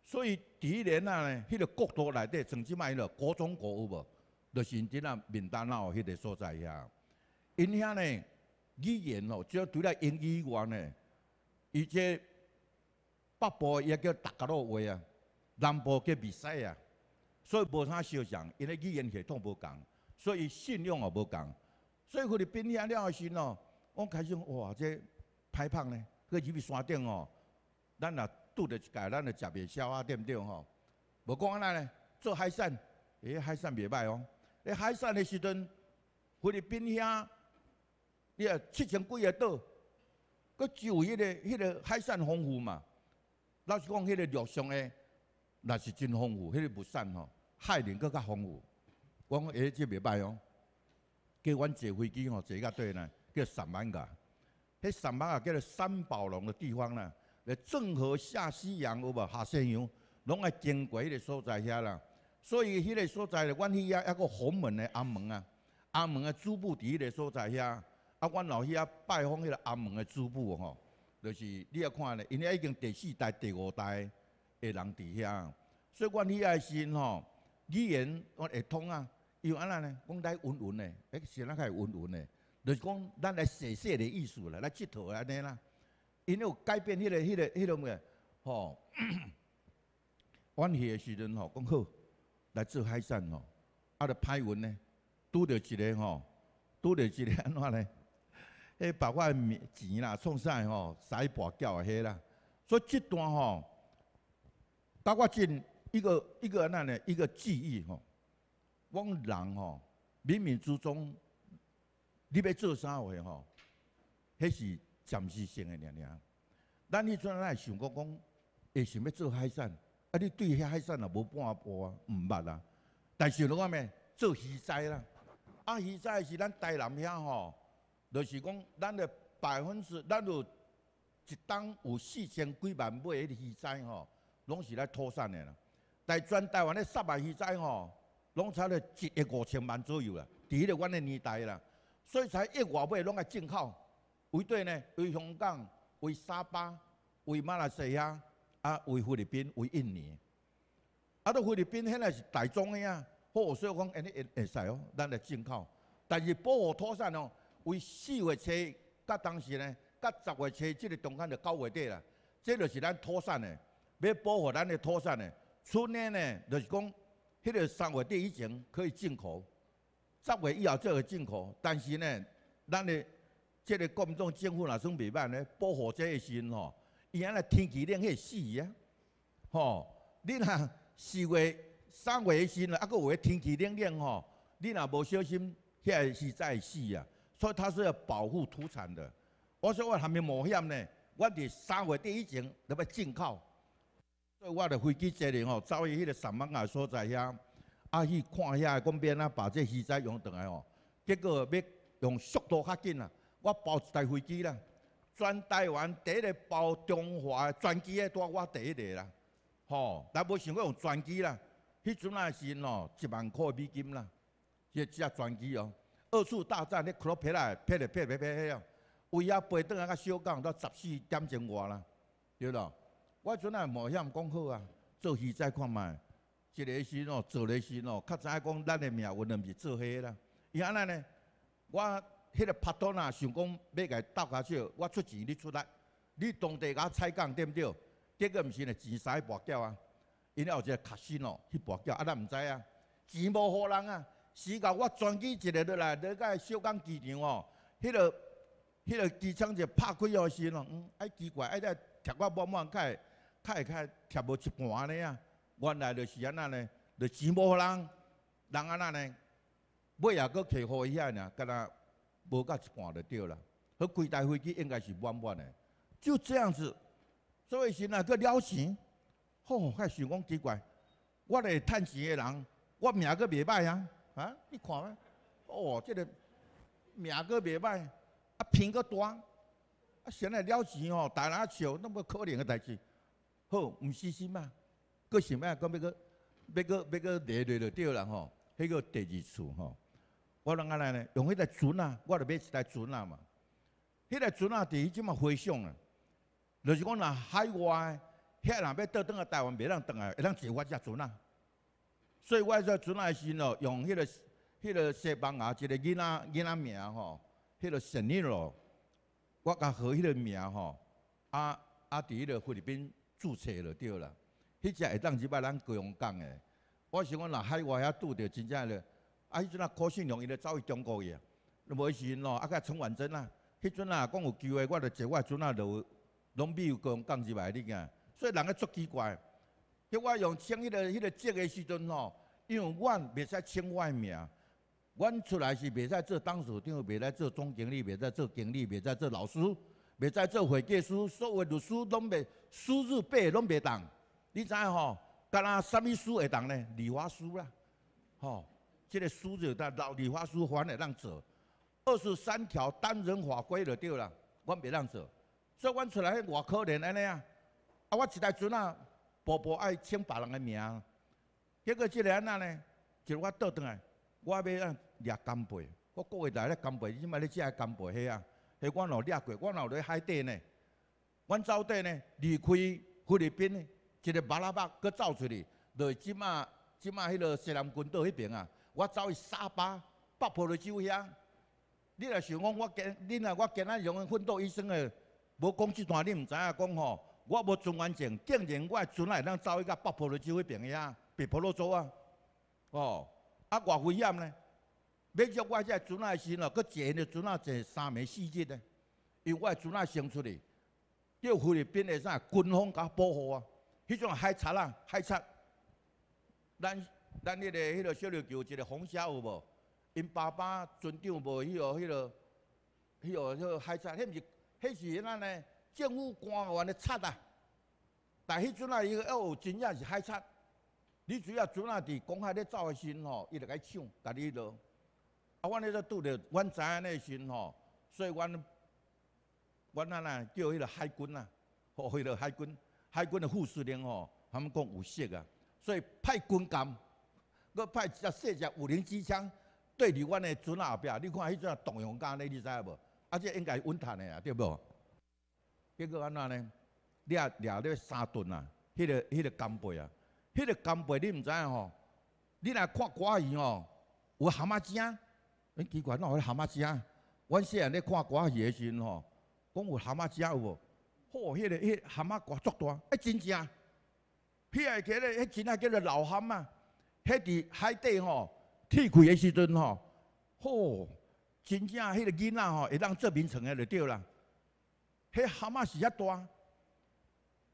所以。以前呢，迄个国土内底，像即迄个国中、国有无，就是即呐闽南话迄个所在遐。因遐呢语言哦，只要除了英语外呢，伊这北部也叫达加罗话啊，南部叫袂使啊，所以无啥相像，因为语言系统无共，所以信用也无共。所以去你边遐了后身哦，我开始哇，这太棒呢，去入去山顶哦，咱也。拄着一解，咱就食袂消啊，对毋对吼？无讲安奈咧，做海产，哎，海产袂歹哦。咧海产的时阵，菲律宾兄，你啊七千几个岛，佫只有迄个、迄个海产丰富嘛。老实讲，迄个陆上诶，若是真丰富。迄个物产吼，海宁佫较丰富。我讲，诶，这袂歹哦。叫阮坐飞机吼，坐甲底呢，叫三万噶。迄三万啊，叫做三宝龙的地方呢。来郑和下西洋有无？下西洋拢爱经过迄个所在遐啦。所以迄个所在咧，阮去遐一个洪门的阿门啊，阿门的主布伫迄个所在遐。啊，阮老去拜访迄个阿门的主布吼，就是你也看咧，因遐已经第四代、第五代的人伫遐。所以阮去遐心吼，语言我会通啊。有安那呢？讲在玩玩咧，欸，是哪卡云云的，就是讲咱来试试的意思啦，来佚佗安尼啦。因有改变，迄个、迄个、迄种个，吼，阮迄个时阵吼，讲好来做海产吼，啊，着歹运咧，拄着一个吼，拄着一个安怎咧？迄把我钱啦，创啥吼，使跋筊诶迄啦。所以即段吼，包我进一个一个安怎咧，一个记忆吼，我讲人吼，冥冥之中，你要做啥货吼，迄是。暂时性诶，了了。咱迄阵来想讲讲，会想要做海产，啊，你对遐海产也无半步啊，毋捌啊。但是侬看咩，做鱼仔啦，啊，鱼仔是咱台南遐吼，就是讲，咱的百分之，咱有一档有四千几万尾诶鱼仔吼，拢是来土产诶啦。但全台湾的煞卖鱼仔吼，拢差了一亿五千万左右啦，伫迄个阮诶年代啦，所以才一外尾拢爱进口。为底呢？为香港，为沙巴，为马来西亚，啊，为菲律宾，为印尼。啊，到菲律宾现在是大宗个呀，好，所以讲安尼会会使哦，咱来进口。但是保护土产哦，为四月初，甲当时呢，甲十月初，即个中间就九月底啦。即就是咱土产的，要保护咱的土产的。初年呢，就是讲，迄个三月底以前可以进口，十月以后才会进口。但是呢，咱的即个国民党政府也算袂歹咧，保护者个阵吼。伊安尼天气冷，会死啊，吼！你若四月、三月的时，啊，佫有个天气冷冷吼，你若无小心，遐是再死啊。所以他是要保护土产的。我说我还没冒险呢，我伫三月底以前，我要进口，所以我着飞机坐任吼，走去迄个三门岸所在遐，啊去看遐个变啊，把这鱼仔养倒来吼，结果要用速度较紧啊。我包一台飞机啦，全台湾第一个包中华专机诶，带我第一个啦，吼！来无想要用专机啦，迄阵也是喏，一万块美金啦，一架专机哦，二次大战你克来劈来劈来劈迄哦，为啊飞倒来较小港，到十四点钟外啦，对咯？我阵无冒毋讲好啊，做戏再看卖，一个时哦，做个时哦，较早讲咱的命，运呢毋做迄个啦，伊安尼呢，我。迄个拍多若想讲要伊斗下少，我出钱你出力，你当地甲采工对毋对？结果毋是呢，钱使跋筊啊！因后一个卡新哦，去跋筊，啊，咱毋知啊，钱无好人啊！死到我专机一个落来，你个小港机场哦，迄个迄个机场就拍开药新咯，嗯，哎奇怪，哎，这我满满，该该该贴无一半尼啊！原来就是安那呢，就钱无好人，人安那咧，尾下过客户遐下呐，干那。无甲一半就对啦，好，几台飞机应该是弯弯的，就这样子，所以是那个了钱，吼，还是讲奇怪，我来趁钱的人，我命阁袂歹啊，啊，你看啊，哦，这个命阁袂歹，啊，拼阁大，啊，想来了钱吼，大然笑那么可怜的代志，好，唔死心嘛，阁想咩啊？要阁，要阁，要阁掠二就对啦吼，迄个第二次吼。我拢安来呢？用迄个船啊，我就买一台船啊嘛。迄个船啊，伫伊即嘛回上啊，就是讲若海外遐人要倒转来台湾，袂当倒来，会当坐我只船啊。所以我只船啊，是喏，用迄个、迄个西班牙一个囡仔囡仔名吼，迄个神立咯。我甲好迄个名吼，啊啊伫迄个菲律宾注册了，对啦。迄只会当一摆咱过用港诶。我想讲若海外遐拄着真正咧。啊，迄阵啊，柯信良伊咧走去中国去啊，无时阵咯，啊甲陈婉珍啊，迄阵啊，讲有机会，我咧坐我阵啊，就拢比如讲讲入来，你个，所以人个足奇怪。迄我用签迄个迄个职诶时阵吼，因为阮袂使签我名，阮出来是袂使做董事长，袂使做总经理，袂使做经理，袂使做老师，袂使做会计师，所有律师拢袂输入背拢袂当。你知影吼？干那啥物书会当呢？理化书啦，吼。即个梳子，但老理发书还了，让走二十三条单人法规了，对啦，阮袂让走，所以阮出来遐外可怜安尼啊！啊，我一台船啊，伯伯爱称别人的名，结果即个安那呢？就我倒转来，我要掠干贝，我过会来咧干贝，你嘛咧只爱干贝遐啊？遐我老掠过，我老在海底呢，阮走底呢，离开菲律宾，呢，一个巴拉巴，佫走出去，就即嘛即嘛迄个西南群岛迄爿啊！我走去沙巴、北布亚洲遐，你若想讲，我今、恁若我今仔用奋斗一生的，无讲一段你毋知影讲吼，我无存完整，竟然我船来能走去甲北布亚洲迄边遐，北被俘虏走啊，哦，啊，偌危险咧！免说我这船来时哦，佫坐呢船来坐三暝四日呢，因为我船内生出来，叫菲律宾的啥，军方甲保护啊，迄种海贼啊，海贼，咱。咱迄个迄个小琉球一个红虾有无？因爸爸船长无迄个迄个迄个迄个海产，迄毋是，迄是咱呢？政府官员的贼啊！但迄阵啊，伊个哦，有正是海贼。你主要船啊，伫公海咧走的时阵吼，伊就该抢，甲你迄个。啊，阮迄个拄着，阮知影的时阵吼，所以，阮阮安呐叫迄个海军啊，学迄个海军，海军的副司令吼，他们讲有识啊，所以派军舰。我派一只小只五零机枪对伫阮的船后壁，你看迄阵啊，动用家呢，你知无？啊，这应该稳赚的啊，对无？迄个安怎呢？掠掠了三吨啊！迄个迄个干贝啊！迄个干贝你毋知影吼！你来看瓜鱼吼，有蛤蟆精？恁奇怪，哪有蛤蟆精？阮细汉咧看瓜鱼的时阵吼，讲有蛤蟆精有无？吼，迄个迄蛤蟆瓜足大，哎，真正！遐个个迄真正叫做老蛤嘛。迄伫海底吼，退去诶时阵吼，吼，真正迄个囡仔吼会当做名床诶就对啦。迄蛤蟆是遐大，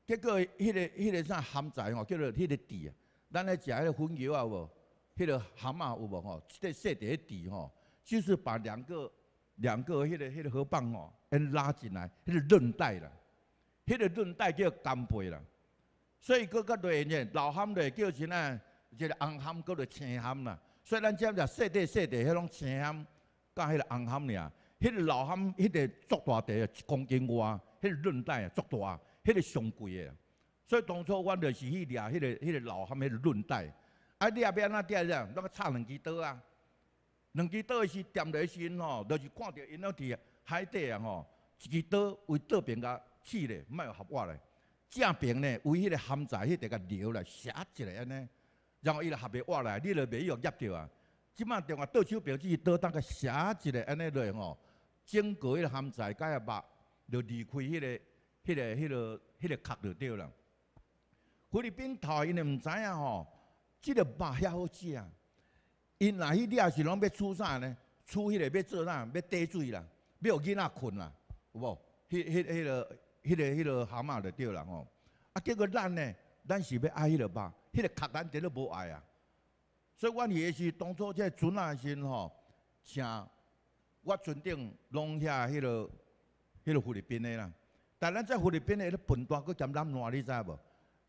结果迄个迄个啥含仔吼叫做迄个底啊。咱来食迄个粉条有无？迄个蛤蟆有无吼？一块细块个底吼，就是把两个两个迄个迄个河蚌吼，因拉进来，迄个韧带啦，迄个韧带叫干贝啦。所以佫较热，热老憨嘞叫啥？一个红参，搁着青参啦。所以咱只只细地、细地，迄拢青参，甲迄个红参㖏。迄个老参，迄个足大块，公斤外。迄个韧带啊，足大，迄个上贵个。所以当初我著是去掠迄个迄个老参迄个韧带。啊，你若要安那钓㖏，侬个插两支刀啊。两支刀是踮在身吼，著是看着因拗伫海底啊吼，一支刀为刀爿甲起咧，莫合我咧。正平咧，为迄个含材迄个甲留来写一个安尼。然后伊就合袂活来，你就袂伊个夹到啊！即摆中华倒手表志，倒当个写一个安尼落吼，整个迄个含在个肉，就离开迄个、迄个、迄个、迄个壳就对了。菲律宾头因呢毋知影吼，即个肉遐好食啊！因若迄地也是拢要出啥呢？出迄个要做啥？要解水啦，要互囡仔困啦，有无？迄、迄、迄个、迄个、迄个蛤蟆就对了吼。啊，结果咱呢，咱是要爱迄个肉。迄个卡咱底都无爱啊！所以阮也是当初即个船啊时阵吼，请我船顶弄下迄个迄个菲律宾的啦。但咱即菲律宾个咧笨惰，佫真懒惰，你知无？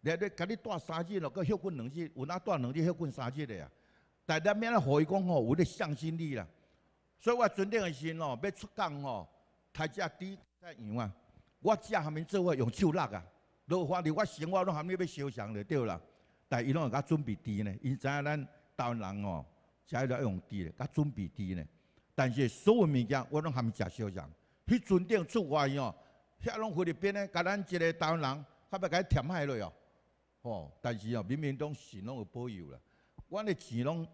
日你甲你带三日咯，佮休困两日，有若带两日休困三日个啊。但咱免南话伊讲吼，有咧向心力啦。所以我船顶的时阵吼，要出港吼，太阳底太阳啊，我只下面做伙用手落啊，落花里我生活拢含面要烧伤了，对啦？但伊拢会甲准备滴呢，伊知影咱台湾人哦，食迄一用滴嘞，甲准备滴呢。但是所有物件，我拢含食少少。迄阵顶出外哦，遐拢菲律宾嘞，甲咱一个台湾人，较要甲伊填海落去哦。哦，但是哦，明明中是拢有保佑啦。阮的钱拢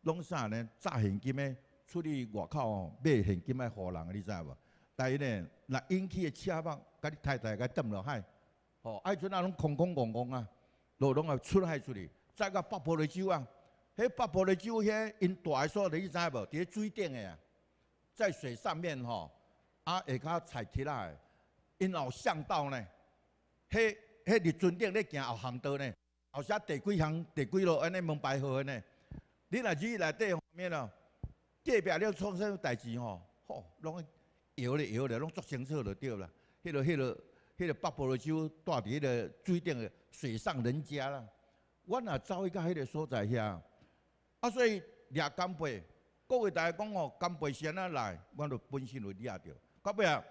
拢啥呢？扎现金的，出去外口哦，买现金的互人，你知无？但伊呢，若引起的车祸，甲你太太甲抌落海，哦，爱准啊拢空空空空啊。路拢啊出海出去，再个北部的酒啊，迄北部的酒，迄因大个所你知无？伫个水顶的啊，在水上面吼，啊下骹踩起来，因有向导呢，迄迄伫船顶咧行有航道呢，后下第几行第几路安尼门牌号个呢？你若去来底方面咯，隔壁了创啥物代志吼？吼，拢摇咧摇咧，拢足清楚就对啦，迄落迄落。迄个八婆州住伫迄个水顶，水上人家啦。我若走去到迄个所在遐，啊，所以掠干贝，各位大家讲哦，贝是安怎来，我着本身着掠着。到尾啊，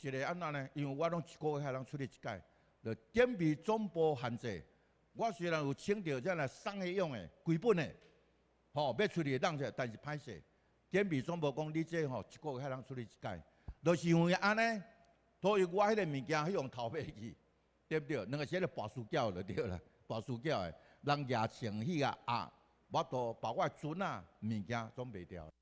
一个安怎呢？因为我拢一个月下人出去一届，着点比总部限制。我虽然有请着遮来送迄用的，贵本的，吼，要出诶人者，但是歹势。点比总部讲，你这吼一个月下人出去一届，着是因为安尼。所以我迄个物件去用偷买去，对不对？两个写个跋鼠胶就对了，跋鼠胶的，人食成去个啊，包把我括船啊物件总卖掉。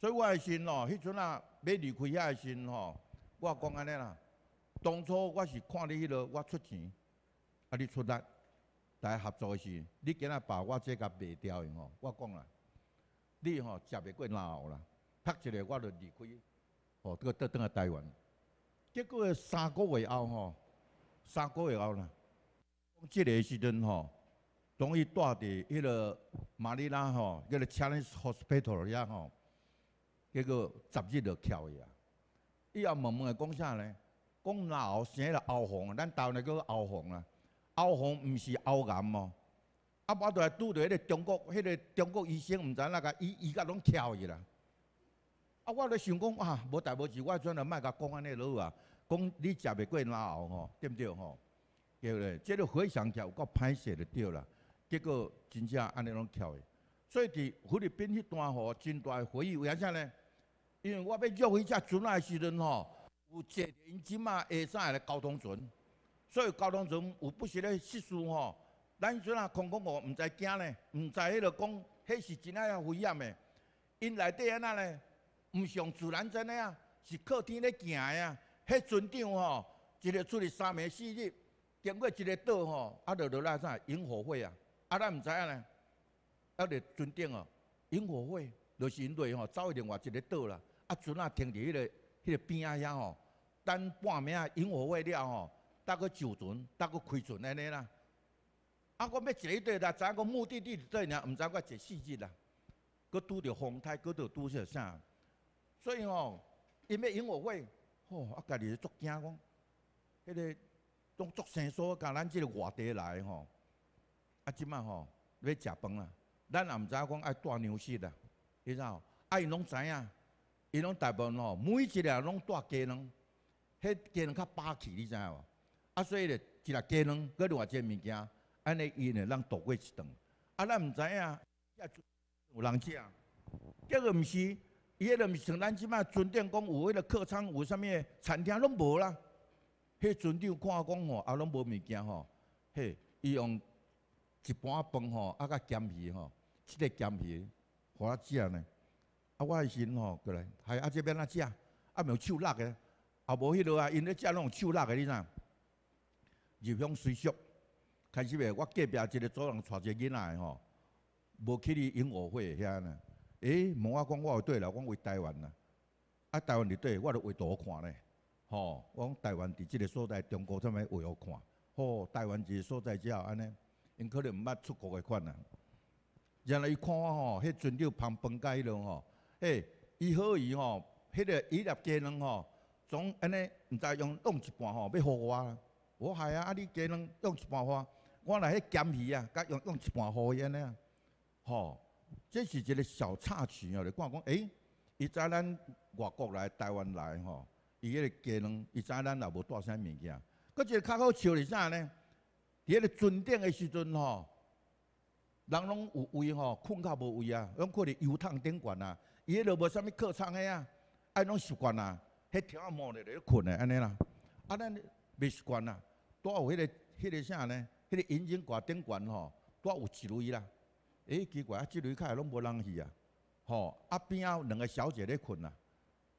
所以我的心哦，迄阵啊要离开遐的时吼，我讲安尼啦。当初我是看你迄啰，我出钱，啊你出力，来合作的时，你今仔把我即个卖掉的吼，我讲啦，你吼食袂过老啦，拍一个我就离开，哦，到倒等下台湾。结果三个月后吼，三个月后啦，即个时阵吼，等于住伫迄个马尼拉吼，迄个 c h i n e s Hospital 里吼，结果十日就翘去啊。伊后问问讲啥咧？讲喉生了防红，咱台湾叫后红啦。后红毋是喉癌哦。啊，我都来拄着迄个中国，迄个中国医生，毋知哪个伊，伊甲拢翘去啦。啊！我咧想讲，啊，无代无志，我阵来卖甲公安个路啊。讲你食袂过老熬吼，对毋对吼？对不对？即个非常跳，够歹势就对啦，结果真正安尼拢跳去，所以伫菲律宾迄段吼，真大的回忆。为啥怎呢？因为我要入去只船个时阵吼，有坐年即嘛下山个交通船，所以交通船有不时咧失事吼。咱阵啊，讲讲无，毋知惊咧，毋知迄落讲，迄是怎啊样危险的。因内底安那咧？毋像自然安尼啊，是靠天咧行诶啊。迄船长吼，一日出去三暝四日，经过一个岛吼，啊就落来啥？萤火会啊！啊咱毋知影呢。啊伫船长哦，萤火会就是因为吼，走去另外一个岛啦。啊船啊停伫迄个迄个边啊遐吼，等半暝啊萤火会了吼，搭个收船，搭个开船安尼啦。啊我欲个日啦？知个目的地伫倒呢？毋知个一四日啦。佮拄着风台，佮拄着啥？所以吼，因要引我会，吼，啊，家己足惊讲，迄个拢足生疏，甲咱即个外地来吼，啊，即摆吼要食饭啦，咱也毋知影讲爱带粮食啦，你知哦？啊，伊拢知影，伊拢大部分吼，每一日拢带鸡卵，迄鸡卵较霸气，你知影无？啊，所以咧，一粒鸡卵，佮另外一个物件，安尼伊呢，咱度过一顿，啊，咱毋知影，也有人食，结果毋是。伊迄个毋是像咱即摆船长讲有迄个客舱有啥物餐厅拢无啦。迄船长看讲吼，啊拢无物件吼。嘿，伊用一盘饭吼，啊甲咸鱼吼，即个咸鱼，互我食呢？啊，我先吼过来，还啊这边哪食，啊，用手辣诶，也无迄落啊，因咧食拢用手辣诶，你知？入乡随俗，开始未？我隔壁一个组人带一个囡仔吼，无去哩演舞会遐呢。哎，问我讲，我有对啦，我为台湾啦，啊，台湾伫对，我着为倒何看咧，吼，我讲台湾伫即个所在，中国怎么样为何看？吼，台湾伫个所在之后，安尼，因可能毋捌出国个款啊。然后伊看我吼，迄船钓旁分迄了吼，诶，伊好伊吼，迄个伊粒鸡卵吼，总安尼毋知用弄一半吼，要互我。啦，我系啊，啊你鸡卵用一半喝，我来迄咸鱼啊，甲用用一半伊安尼啊，吼。这是一个小插曲哦，你讲讲，诶，伊知咱外国来，台湾来吼，伊迄个客人，伊知咱也无带啥物件。搁一个较好笑是啥呢？伫迄个船顶的时阵吼，人拢有位吼，困较无位啊，拢困伫油桶顶悬啊。伊迄落无啥物客舱的啊，哎，拢习惯啊，迄条啊毛嘞咧困的安尼啦。啊，咱未习惯啊，带有迄个迄个啥呢？迄个引擎挂顶悬吼，带有一类啦。哎，奇怪啊！即类卡拢无人去啊，吼啊边仔有两个小姐咧困啊，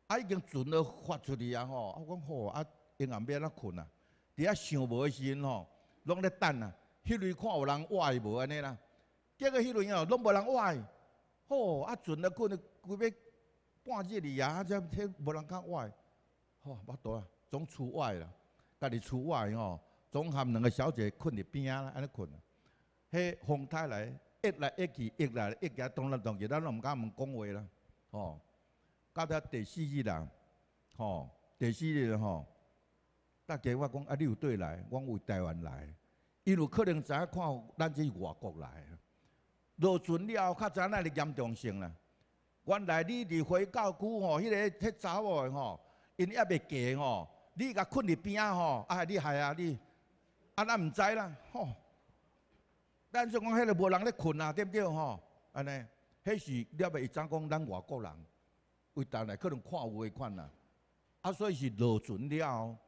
啊已经船了发出去啊吼，我讲好啊，因暗边呐困啊，伫遐想无心吼，拢咧等啊，迄类看有人歪去无安尼啦，结果迄类吼，拢无人歪，吼啊船咧困规尾半日里啊，才听无人敢歪，吼不多啊，总出歪啦，家己出歪吼，总含两个小姐困伫边仔安尼困，迄风太来。一来一去，一来一家东来动去，咱拢唔敢问讲话啦，吼！到到第四日啦，吼！第四日吼，大家我讲啊，你有倒来？我讲台湾来，伊有可能知影看咱这是外国来。落船了后，较知影那哩严重性啦。原来你离回教区吼，迄个迄查某吼，因也未嫁吼，你甲困伫边啊吼，啊系厉害啊你，啊咱毋知啦，吼！咱是讲，迄个无人咧困啊，对不对？吼，安尼，迄是了，袂伊怎讲？咱外国人为单来可能看有迄款啦。啊，所以是落船了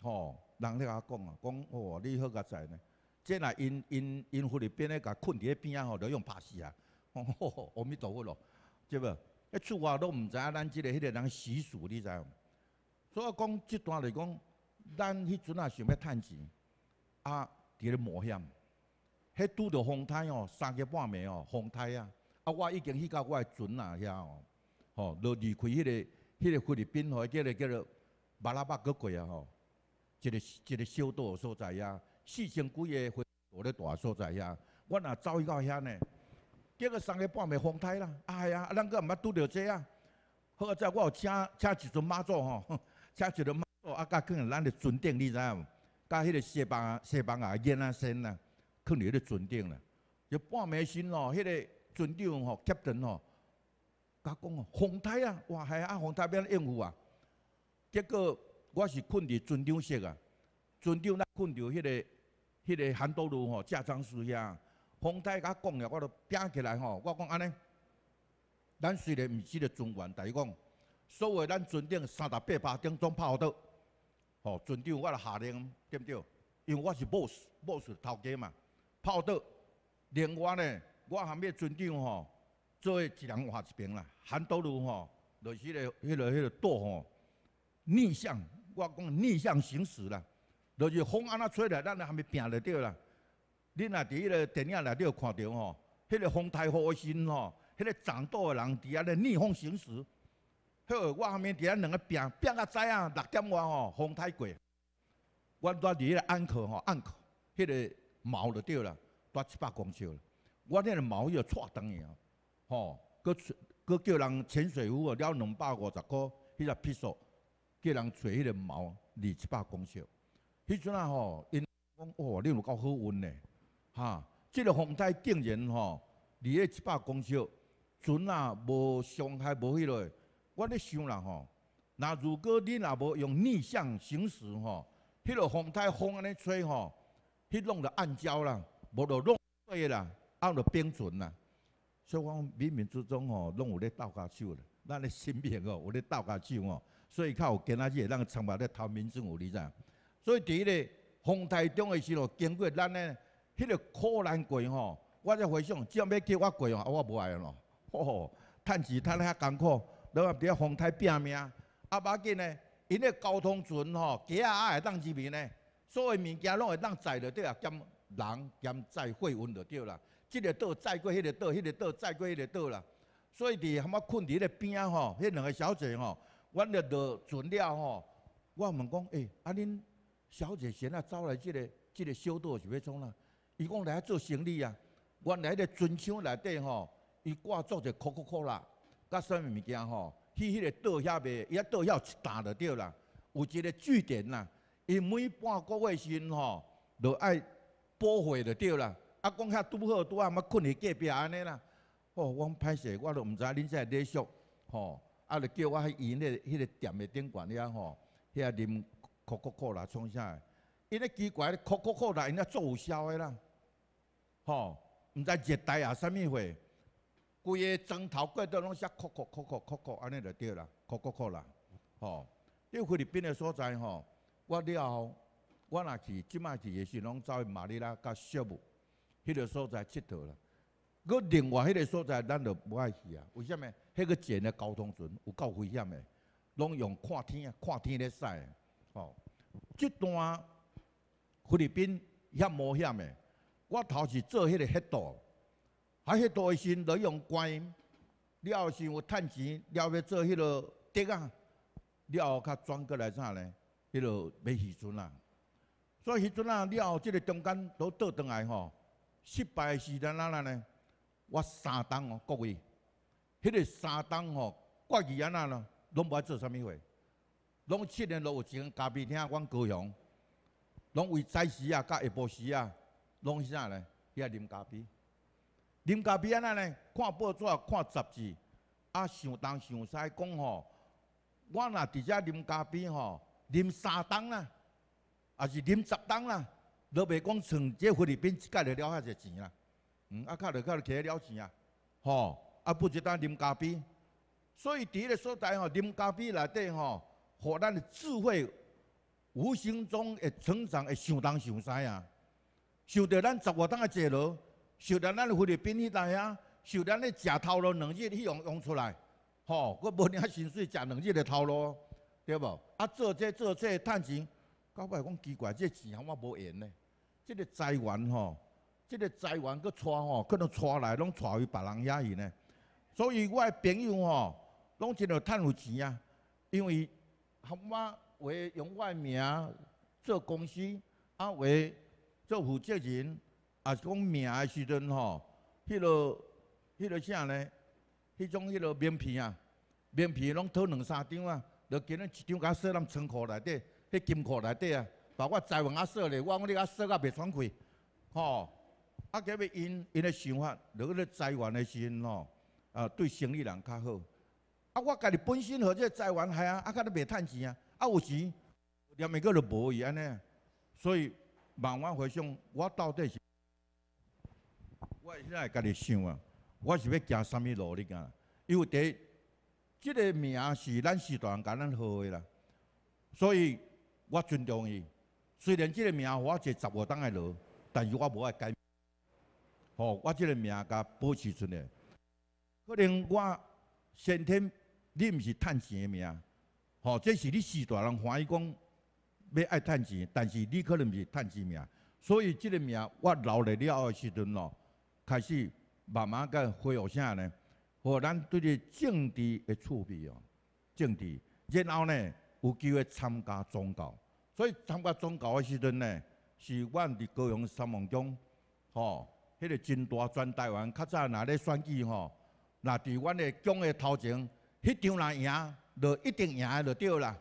吼，人咧甲讲啊，讲哦，你好个在呢。这若因因因菲律宾咧甲困伫迄边仔吼，就用拍死啊。哦 吼，阿弥陀佛咯，知无？迄厝外都毋知影咱即个迄个人习俗，你知？所以讲即段来讲，咱迄阵啊想要趁钱，啊，伫咧冒险。迄拄着风台哦，三个半暝哦，风台啊！啊，我已经去到我的船啊，遐哦，吼，就离开迄个迄个菲律宾吼，叫做叫做马拉巴格国啊，吼，一个一个小岛所在呀，四千几个菲活咧大所在呀，我若走去到遐呢，结果三个半暝风台啦，哎呀，咱个毋捌拄着这啊！好在我有请请一尊妈祖吼，请 一尊妈祖，啊，加上咱诶船顶，你知影无？甲迄个西牙西班牙耶啊、神啦。困伫迄个船顶啦，就半暝时吼迄个船长吼，Captain 吼，甲讲吼，风台啊，哇，系啊，风太变应付啊。结果我是困伫船长室啊，船长那困着迄个、迄个韩都路吼，驾装输遐，风台甲我讲了，我着拼起来吼，我讲安尼，咱虽然是知个船员，但是讲，所有咱船顶三十八八顶总跑得。吼，船长我着下令，对毋对？因为我是 boss，boss 头家嘛。泡岛，另外呢，我含咪船长吼，做一人划一边啦。韩都如吼，就是迄、个迄个迄个岛吼，逆向，我讲逆向行驶啦，就是风安那吹来，咱含咪拼得对啦。恁若伫迄个电影内底有看到吼，迄个风台核心吼，迄个掌舵的人伫遐咧逆风行驶。好，我含面伫遐两个拼拼啊，知影六点外吼，风太过，我住伫迄个安口吼，安口迄个。毛就对了，多七百公尺。我那个毛又扯断去啊！吼，搁搁叫人潜水服哦，了两百五十箍迄个皮索叫人揣迄个毛二七百公尺。迄阵啊吼，因讲哇，你有够好运嘞！哈，即个风台竟然吼离个七百公尺，船啊无伤害，无迄个。我咧想啦吼，那如果你若无用逆向行驶吼，迄个风台风安尼吹吼。去弄了暗礁啦，无就弄对啦，按了冰船啦，所以讲冥冥之中哦，拢有咧斗家手了，咱咧身边哦有咧斗家手哦，所以较有今仔日咱参拜咧，头冥冥有你知？所以伫咧风台中诶时候，经过咱咧，迄个苦难过吼，我才回想，只要要叫我过啊我无爱咯，吼，趁钱趁得遐艰苦，另外伫咧风台拼命，阿要紧呢，因咧交通船吼，加啊会当一面呢。所有物件拢会当载落对啊，兼人兼载货运落对啦。即个岛载过，迄个岛，那个岛载过，迄个岛啦。所以伫哈嘛困伫迄个边啊吼，迄两个小姐吼，阮着落船了吼。我问讲，诶，啊恁小姐现啊走来即个即个小岛是欲创哪？伊讲来做生理啊。阮来迄个船厂内底吼，伊挂做一箍酷酷酷啦，甲啥物件吼，去迄个岛遐卖，伊遐岛要打的对啦，有一个据点啦。伊每半个时阵吼，就爱补血就对啦。啊，讲遐拄好拄啊，捌困伫隔壁安尼啦。哦，我歹势，我都毋知恁在哪上吼，啊，就叫我去伊那迄个店个店管遐吼，遐啉可可可啦，创啥？伊个奇怪，可可可啦，因遐做有销的啦。吼，毋知热带啊啥物货，规个枕头盖都拢是可可可可可可，安尼就对啦，可可可啦。吼，你菲律宾的所在吼？我了，后，我若是即摆是也是拢走去马里拉甲小务迄个所在佚佗啦。佮另外迄个所在咱就无爱去啊。为甚物？迄个船的交通船有够危险的，拢用看天啊，看天咧驶。哦，即段菲律宾遐冒险的，我头是做迄个黑道，啊，黑道个时你用音了后时有趁钱了要做迄个敌啊，了后较转过来啥咧？迄落买时阵啊，所以时阵啊了，即个中间都倒转来吼，失败诶时代哪啦呢？我三东哦，各位，迄个三东吼怪异啊哪啦，拢无爱做啥物货，拢七年落有一间咖啡厅，阮高雄，拢为早时啊、甲下晡时啊，拢是啥咧？遐啉咖啡，啉咖啡啊哪呢？看报纸、看杂志，啊想东想西讲吼，我若伫遮啉咖啡吼。啉三桶啦，啊是啉十桶啦，都袂讲即这菲律宾一届就了遐侪钱啦，嗯，啊，较就较就起了钱啊，吼，啊，不只单啉咖啡，所以伫个所在吼，啉咖啡内底吼，互咱的智慧无形中会成长，会想东想西啊，想到咱十外桶的坐落，想到咱菲律宾迄带啊，想到咱食头路两日去用用出来，吼，我无领薪水，食两日个头路。对无啊，做这做这趁钱，尾咪讲奇怪，这钱哈我无缘呢。即个财源吼，即个财源佫带吼，可能带来拢带去别人遐去呢。所以，我的朋友吼，拢真个趁有钱啊，因为含我为用我诶名做公司，啊为做负责人，啊是讲名诶时阵吼，迄落迄落啥呢？迄种迄落名片啊，名片拢讨两三张啊。就今咱一张甲锁咱仓库内底，迄金库内底啊，包括裁运啊，说咧，我讲你甲说甲袂喘气，吼，啊，皆要因因的想法，落去咧裁员的时阵吼，啊，对生意人较好，啊，我家己本身即个裁员嗨啊，啊，家己袂趁钱啊，啊，有时连一个都无伊安尼，所以慢慢回想我到底是，我现在家己想啊，我是要行什么路咧为第一即个名是咱时代人甲咱号的啦，所以我尊重伊。虽然即个名我一十五当会落，但是我无爱改。吼，我即个名甲保持出来。可能我先天你毋是趁钱的命，吼，这是你时代人欢喜讲要爱趁钱，但是你可能毋是趁钱命，所以即个名我留了了的时阵咯，开始慢慢甲恢复啥呢？吼，咱对这政治的触笔哦，政治。然后呢，有机会参加宗教，所以参加宗教的时阵呢，是阮伫高雄三望宫吼，迄个真大，全台湾较早若咧选举吼，若伫阮的宫的头前，迄场若赢，就一定赢的就对啦。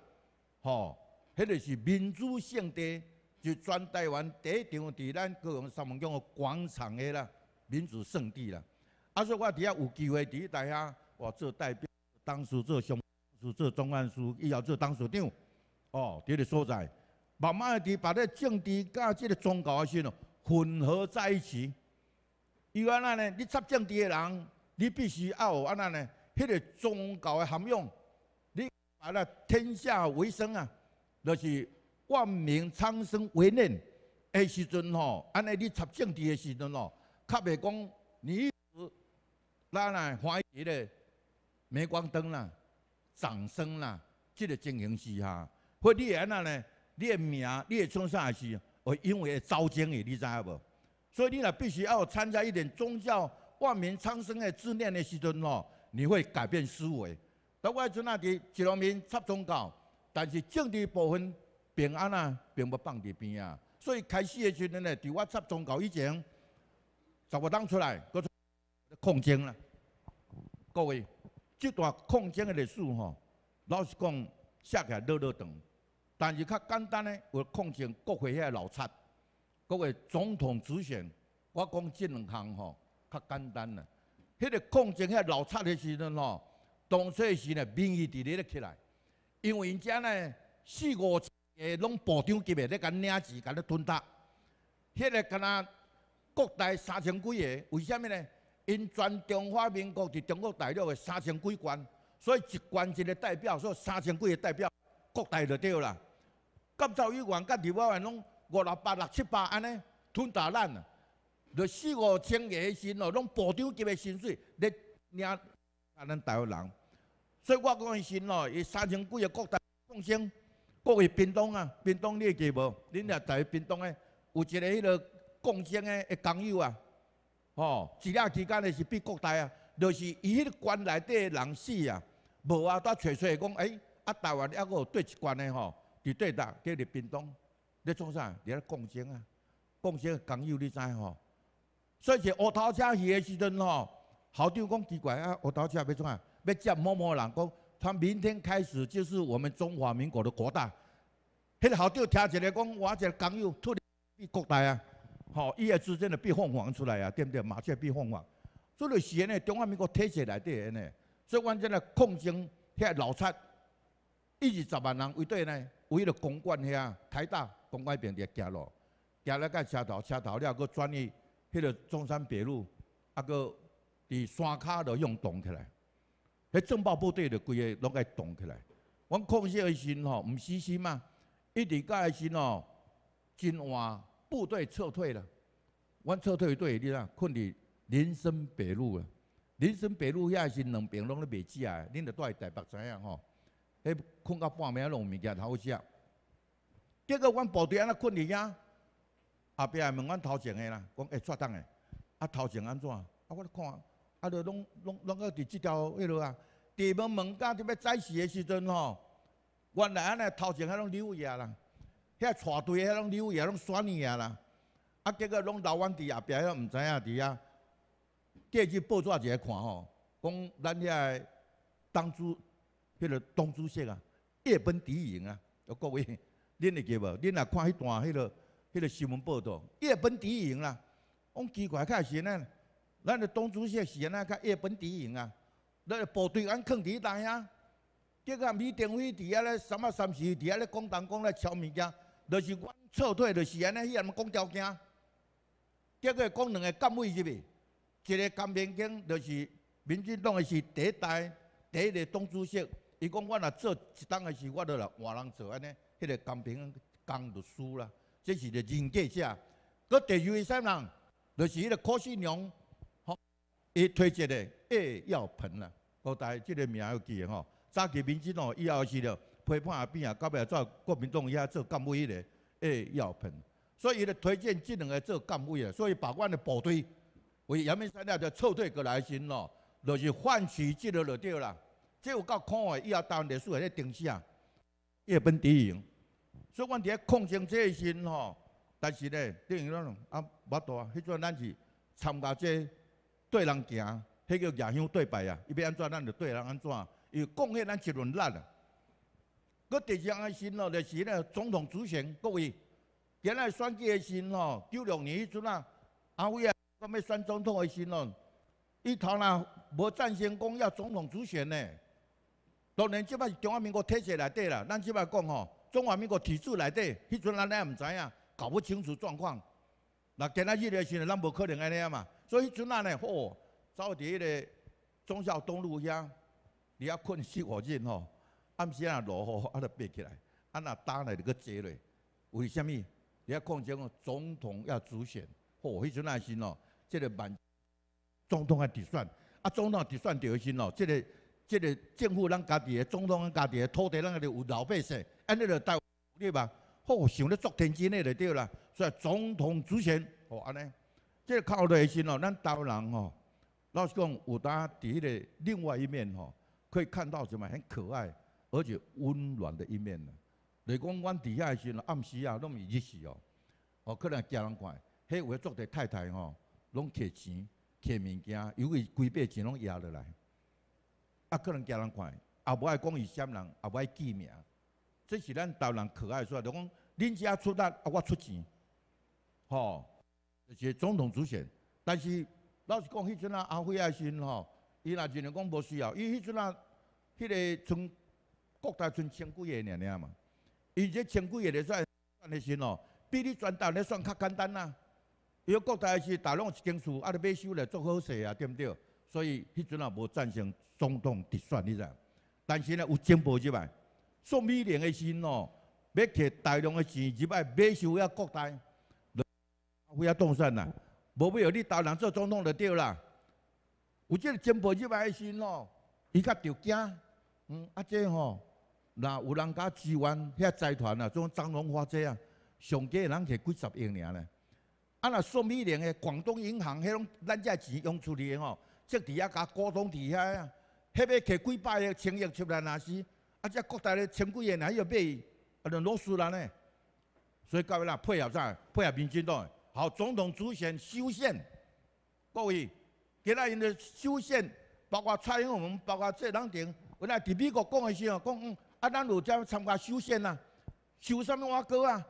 吼，迄个是民主圣地，就全台湾第一场伫咱高雄三望宫的广场的啦，民主圣地啦。啊！说我伫遐有机会，伫大遐，我做代表，当时做上做总安书，以后做董事长哦。伫个所在，慢慢个伫把个政治甲即个宗教个信哦混合在一起。伊安那呢？你插政治的人，你必须要安那呢？迄个宗教的涵养，你把那天下为生啊，就是万民苍生为念。诶时阵吼，安尼你插政治的时阵吼，较袂讲你。咱啦，欢迎的镁光灯啦，掌声啦，这个情形是哈。或你那呢？你的名，你的从啥是？会因为遭奸的，你知无？所以你若必须要参加一点宗教，万民苍生的自念的时阵哦，你会改变思维。台湾阵那伫一农民插宗教，但是政治部分平安啊，并不放在边啊。所以开始的时阵呢，伫我插宗教以前，十袂当出来。抗争啦，各位，这段抗争的历史吼，老实讲写起来啰啰长，但是较简单诶。有抗争国会遐闹擦。各位总统、主选，我讲即两项吼较简单啦。迄个抗争遐闹擦个时阵吼，当初时呢民意伫咧咧起来，因为因遮呢四五个拢部长级诶，咧甲领字甲咧蹲搭，迄个敢若国台三千几个，为虾物呢？因全中华民国伫中国大陆的三千几官，所以一官一个代表，所以三千几个代表国台就对啦。甲州议员、甲立法委拢五六百、六七百安尼吞大烂啊，著四五千个诶薪哦，拢部长级诶薪水咧领咱台湾人。所以我讲诶薪哦，伊三千几个国台贡献，各位屏东啊，屏东你会记无？恁也湾屏东诶有一个迄落贡献诶诶工友啊。哦，一两期间的是比国大啊，就是伊迄个关内底人死啊，无啊，当找出来讲，哎，啊台湾还佫有一关的吼？伫对呾？伫嘞边东？咧做啥？伫遐，共生啊？工整工友你知吼？所以是乌头车去的时阵吼，校长讲奇怪啊，乌头车要怎啊？要接某某人讲，他明天开始就是我们中华民国的国大。迄个校长听一个讲，我一个工友出比国大啊。吼，一夜之间的变凤凰出来啊，对不对？麻雀变凤凰，做咧是咧，中华民国体制内底个呢，所以阮真个控精，遐老七，一二十万人为底呢？为了公馆遐台大，攻关边就行路，行了到车头，车头了，佫转去迄个中山北路，阿佫伫山骹都用动起来，迄政爆部队就规个拢爱动起来，阮控精个心吼，唔死心嘛，一直个时吼真化。部队撤退了，阮撤退队，你看困伫林森北路啊。林森北路遐是两边拢咧未食诶，恁着住伫台北知影吼。迄困到半暝，拢有物件偷食，结果阮部队安尼困伫遐，后壁问阮我头前诶啦，讲会怎当诶？啊，头前安怎？啊，我咧看，啊，都拢拢拢个伫即条迄落啊。伫门门间伫要再死的时阵吼，原来安尼头前还拢流啊啦。遐带队遐拢溜，遐拢选你啊啦！啊，结果拢留阮伫后壁，遐毋知影伫遐。过去报纸一下看吼，讲咱遐诶当主，迄个当主席啊，夜奔敌营啊！各位，恁会记无？恁若看迄段迄个、迄个新闻报道，夜奔敌营啦！讲奇怪，卡是呢？咱诶当主席是安那卡夜奔敌营啊？诶部队，咱抗迄搭遐？结果米定伟伫遐咧三啊三时，伫遐咧讲东讲咧，敲物件。就是阮撤退，就是安尼，迄个讲条件，结果讲两个干位入去，一个监民警，就是民进党的是第一代，第一个党主席。伊讲，我若做一当个是我著来换人做安尼。迄个监民警刚就输了，这是个印记者。搁第二位啥人？就是迄个柯信良，吼，伊推荐的叶耀鹏啦，好在这个名要记吼，早期民进党以后是了。陪伴下边啊，到尾做国民党遐做干部迄个，哎，要喷，所以伊咧推荐即两个做干部啊。所以把阮的部队为阳明山了就撤退过来先咯，就是换取即个落着啦。即有够看伊以后当历史个咧定啊，伊奔敌营，所以阮伫遐抗战遮个时阵吼，但是咧等于讲啊，勿多啊。迄阵咱是参加个对人行，迄叫夜乡对败啊，伊要安怎，咱就对人安怎，伊贡献咱一轮力啊。我第二项诶事咯，就是呢总统主选，各位，原来选举诶时吼，九六年迄阵啊，阿伟啊，讲要选总统诶时哦，伊头呐无赞成讲要总统主选呢。当然，即摆是中华民国体制内底啦，咱即摆讲吼，中华民国体制内底，迄阵咱也毋知影，搞不清楚状况。那今仔日诶时，咱无可能安尼啊嘛，所以迄阵呢，咧哦，走伫迄个忠孝东路遐，你要困四火日吼。暗时啊，落雨，啊就爬起来。啊若当下你去坐咧。为什物？你要况且我总统要主选，好迄阵耐心哦。即个万总统个直选，啊，总统直选着要先哦。即个、即个政府咱家己的总统咱家己的土地咱家己有老百姓，安尼就带努吧。吼，想咧作天真个就对啦。所以总统主选，吼，安尼，即个靠耐心哦。咱当人哦，老实讲，有当伫迄个另外一面哦，可以看到什么？很可爱。而且温暖的一面呢，例讲，阮伫遐的时阵暗时啊，拢是日时哦。哦，可能惊人看，迄位做者太太吼，拢摕钱、摕物件，尤其几百钱拢压落来。啊，可能惊人看，也无爱讲伊啥人，也无爱记名。这是咱台湾可爱说，就讲，恁家出力，我出钱，吼，是总统主席。但是老实讲，迄阵啊，阿辉阿时阵吼，伊若只能讲无需要，伊迄阵啊，迄个从国台村千几个尔尔嘛，伊这千几个咧算算的钱哦，比你转投咧算较简单呐。伊个国台是大量一间厝，阿咧买收来做好势啊，对不对？所以迄阵啊无赞成总统直选，你知？但是呢，有进步入来，宋美龄的心哦，要摕大量的钱入来买收遐国大，会遐动算呐。无必要你投人做总统就对啦。有即个进步入来的心哦，伊较着惊，嗯，啊，即吼。那有人家支援遐财团啊，种张荣华这啊，上届人摕几十亿尔咧。啊，那宋美龄诶，广东银行，迄拢咱遮钱用出去诶吼，即伫遐甲股东伫遐啊，迄要摕几百亿、千亿出来哪是，啊，再国台咧千几亿，哪要啊，俄老输人诶？所以到尾若配合啥？配合民进党，好，总统、主席、修宪，各位，今仔因日修宪，包括蔡英文，包括这当庭，原来伫美国讲诶时候讲。啊，咱有在参加修宪啊，修什物瓦哥啊？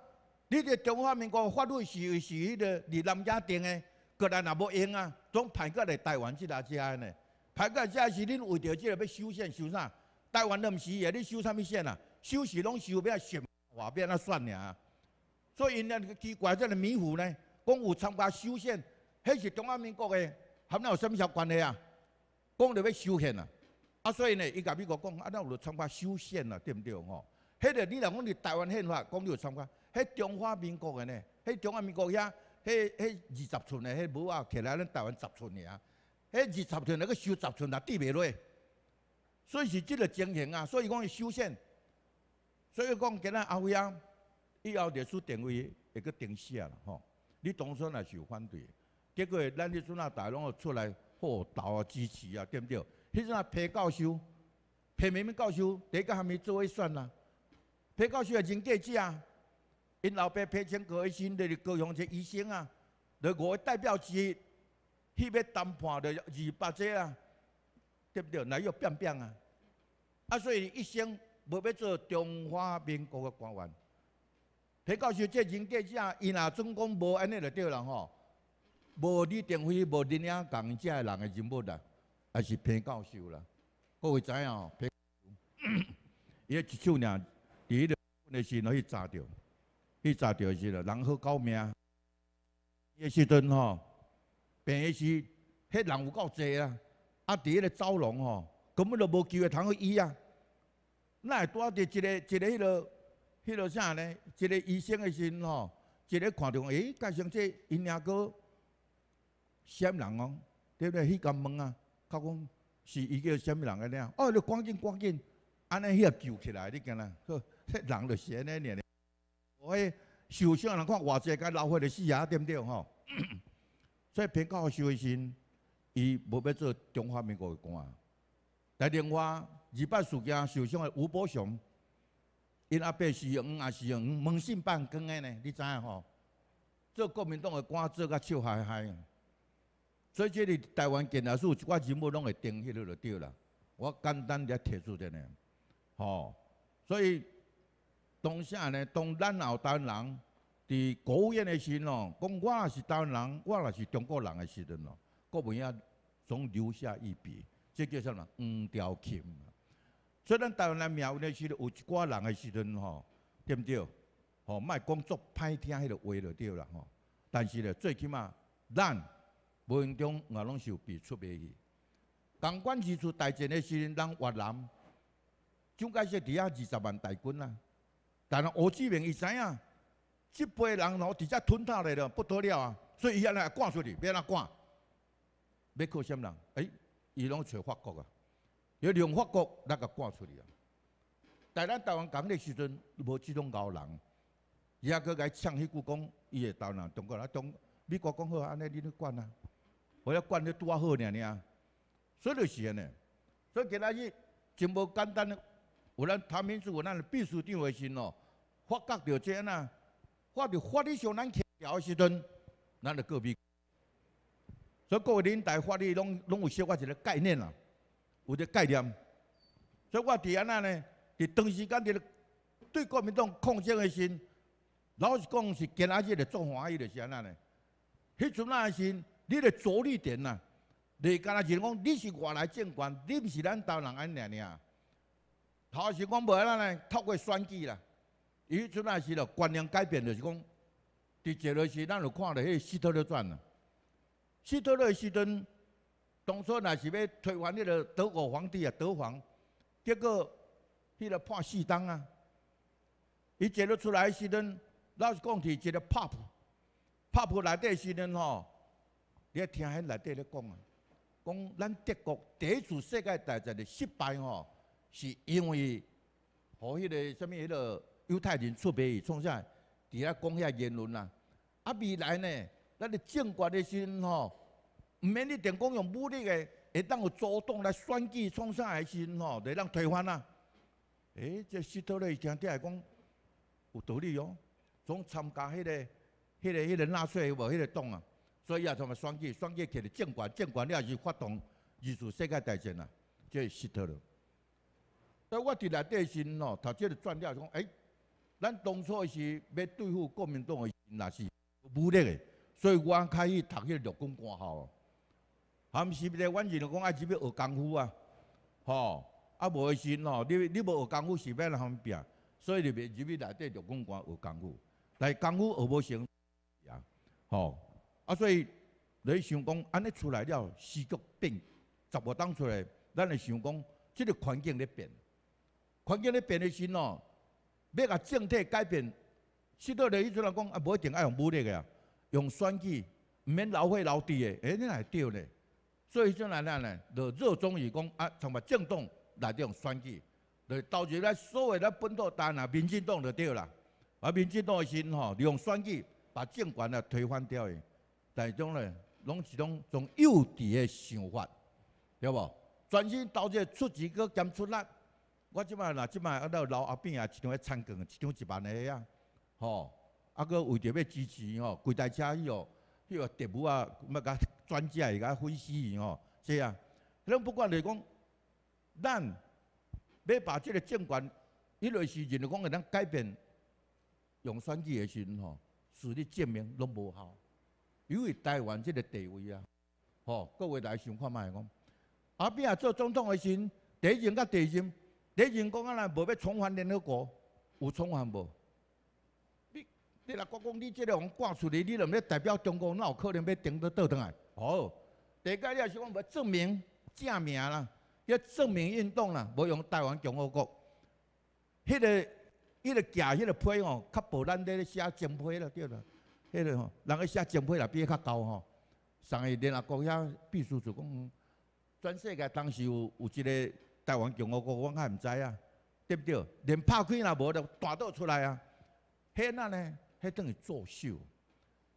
你伫中华民国法律是是迄个李南家定的，过来也无用啊，总派过来台湾这来遮的。派过来遮是恁为着即个要修宪修啥？台湾毋是诶，你修啥物宪啊？修是拢修变宪法变啊算啊？所以因那奇怪这个迷糊呢，讲有参加修宪，迄是中华民国的，含们有物么关系啊？讲着要修宪啊？啊，所以呢，伊甲美国讲，啊，咱有参加修宪啊，对毋对？吼，迄个你若讲伫台湾宪法，讲你有参加，迄中华民国个呢，迄中华民国遐，迄迄二十寸的，迄无啊，起来咱台湾十寸尔，迄二十寸来个修十寸也滴袂落，所以是即个情形啊，所以讲伊修宪，所以讲今仔阿辉啊，以后历史定位会去定下啦，吼，你当初也是有反对，结果咱的孙阿大拢出来投啊支持啊，对毋对？迄阵啊，裴教授、裴明明教授，第个还没做伊算啦。裴教授也真过激啊！因老爸皮千戈一心就是高雄这医生啊，五我代表之一，去要谈判着二八者啊，对不对？那要变变啊！啊，所以一生无要做中华民国的官员。裴教授这真过激啊，伊若总讲无安尼来对人吼，无你电话，无你呀讲这的人是真不的。也是偏教授啦，各位知影哦，偏伊迄一手呐，伫迄个本诶时，落去砸着，去砸着是了。人好救命，迄时阵吼，病诶时，迄人有够侪啊！啊，伫迄个走廊吼，根本就无机会通去医啊。啊，伫一个一个迄落迄落啥呢？一个医生诶时吼，一个看到，诶，加上即伊阿哥闪人哦，对不对？去金门啊！他工是一个什么人个咧？哦，你关键关键，安尼伊救起来，你讲啦，说人就死咧，你讲。我迄受伤人看偌济，个老伙就死啊，对点对吼。所以偏较小心，伊无要做中华民国的官。再另外，二八事件受伤个吴伯雄，因阿伯是用啊是用门信办公的呢，你知影吼？做国民党个官做甲笑哈哈。所以这里台湾检查树，我任务拢会盯迄落就对啦。我简单了提出来呢，吼。所以，当下呢，当咱后台人伫务院的时阵，讲我是台湾人，我也是中国人的时阵吼，国文啊总留下一笔，这叫什么？黄条琴。所以咱台湾命运的时阵，有一挂人的时阵吼，对不对？吼，卖工作歹听迄个话就对啦吼。但是呢，最起码咱无形中，我拢有被出袂去。当管时处大战的时阵，咱越南怎解释底下二十万大军啊？但啊，胡志明伊知影，即辈人吼直接吞塔了不得了啊！所以伊安尼赶出去，安哪赶。要靠啥人？哎，伊拢找法国啊！要用法国那个赶出去啊！在咱台湾讲的时阵，无自种咬人。伊阿甲伊上迄句讲，伊会到篮，中国来中。美国讲好安尼，你去管啊。我要管得多好呢？呢，所以就是安尼。所以今仔日真无简单，有咱唐明有咱就必须定决心哦。发觉到这安发伫法律上咱强调时阵，咱就规别。所以各位年代法律拢拢有小我一个概念啦，有个概念。所以我伫安尼呢，伫长时间伫对国民党抗争的心，老实讲是今仔日的做欢喜的是安呢，迄阵仔的你的着力点呐，你干若是讲你是外来政权，你不是咱湾人安尼尔样，头是讲无啦咧，透过选举啦，伊阵阿是了观念改变，就是讲，伫一落是咱就看到迄希特勒传啊，希特勒时阵，当初若是要推翻迄个德国皇帝啊，德皇，结果，迄个破死当啊，伊一出来时阵，老是讲是一个 pop，pop 来底时阵吼。你听迄内底咧讲啊，讲咱德国第一次世界大战的失败吼，是因为和迄个什物迄个犹太人出卖伊创啥，伫遐讲遐言论啦。啊，未来呢，咱咧权国时阵吼，毋免你定讲用武力的，会当有主动来选举创啥时心吼，来当推翻啦。哎，这希特勒听底系讲有道理哦，总参加迄个、迄个、迄个纳粹无？迄个党啊。所以啊，他们双举，双举起来监管，监管了是发动，二示世界大战啊，这失掉了。所以我伫内底时喏，读先个转了讲，哎，咱当初是要对付国民党的时，也是无力的，所以我开始读迄个六公官校。啊，毋是咧？我认前讲爱只要学功夫啊，吼，啊无心喏，你你无学功夫是要人方拼？所以就入去内底六公官学功夫。但功夫学无成啊，吼。啊，所以你想讲，安尼出来了，时局变，十五当出来，咱会想讲，即个环境咧变，环境咧变诶时阵哦，要甲政体改变，许多个伊阵人讲啊，无一定爱用武力个啊，用选举，毋免老费老滴个，哎，恁也会对咧。所以阵人呾呢，就热衷于讲啊，从物政党来用选举，就导致咱所有咱本土党啊，民进党就对啦。啊，民进党诶时阵吼，利用选举把政权啊推翻掉诶。但系种咧，拢是种从幼稚的想法，对无？全身投入出钱，佮兼出力。我即摆啦，即摆啊到老阿伯啊，一种诶参观，一种一万个啊，吼。啊，佫为着要支持吼，几台车伊哦，迄个特务啊，麦讲专家个分析吼，是啊。佮种不管来讲，咱要把即个政权，迄类事情来讲会咱改变用选举诶时阵吼，事实证明拢无效。因为台湾即个地位啊，吼，各位来想看卖讲，阿壁啊做总统的时阵，一任甲第任，第一任讲啊若无要重返联合国，有重返无？你你若讲讲你即个往挂出去，你若要代表中国，那有可能要顶倒倒转来？哦，第个你要是讲要证明正名啦，要证明运动啦，无用台湾共和国，迄个迄个假迄个批吼，较无咱咧写真批咯，对啦。迄个吼，人伊写奖品也比伊较高吼。上个联合国遐秘书就讲，全世界当时有有一个台湾共和国，我较毋知啊，对不对？连拍开也无，就大倒出来啊。迄那呢，迄等于作秀。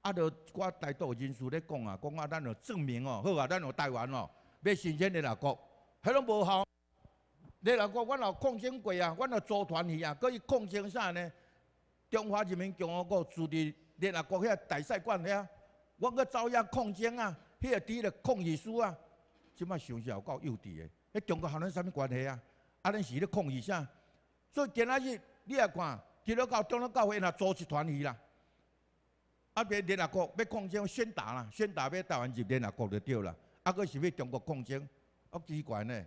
啊，着我大独人士咧讲啊，讲啊，咱要证明哦，好啊，咱着台湾哦要申请联合国，迄拢无效。你若讲，我若抗争过啊，我若组团去啊，可是抗争啥呢？中华人民共和国自伫联合国遐大赛馆遐，我搁招遐抗争啊，迄、个伫咧抗议输啊，即摆想想有够幼稚的，迄中国和咱啥物关系啊？啊，咱是咧抗议啥？所以今仔日你来看，去了到中国教会若组织团去啦，啊别联合国要抗争宣达啦，宣达要台湾入联合国就对啦，啊搁是欲中国抗争，啊奇怪呢，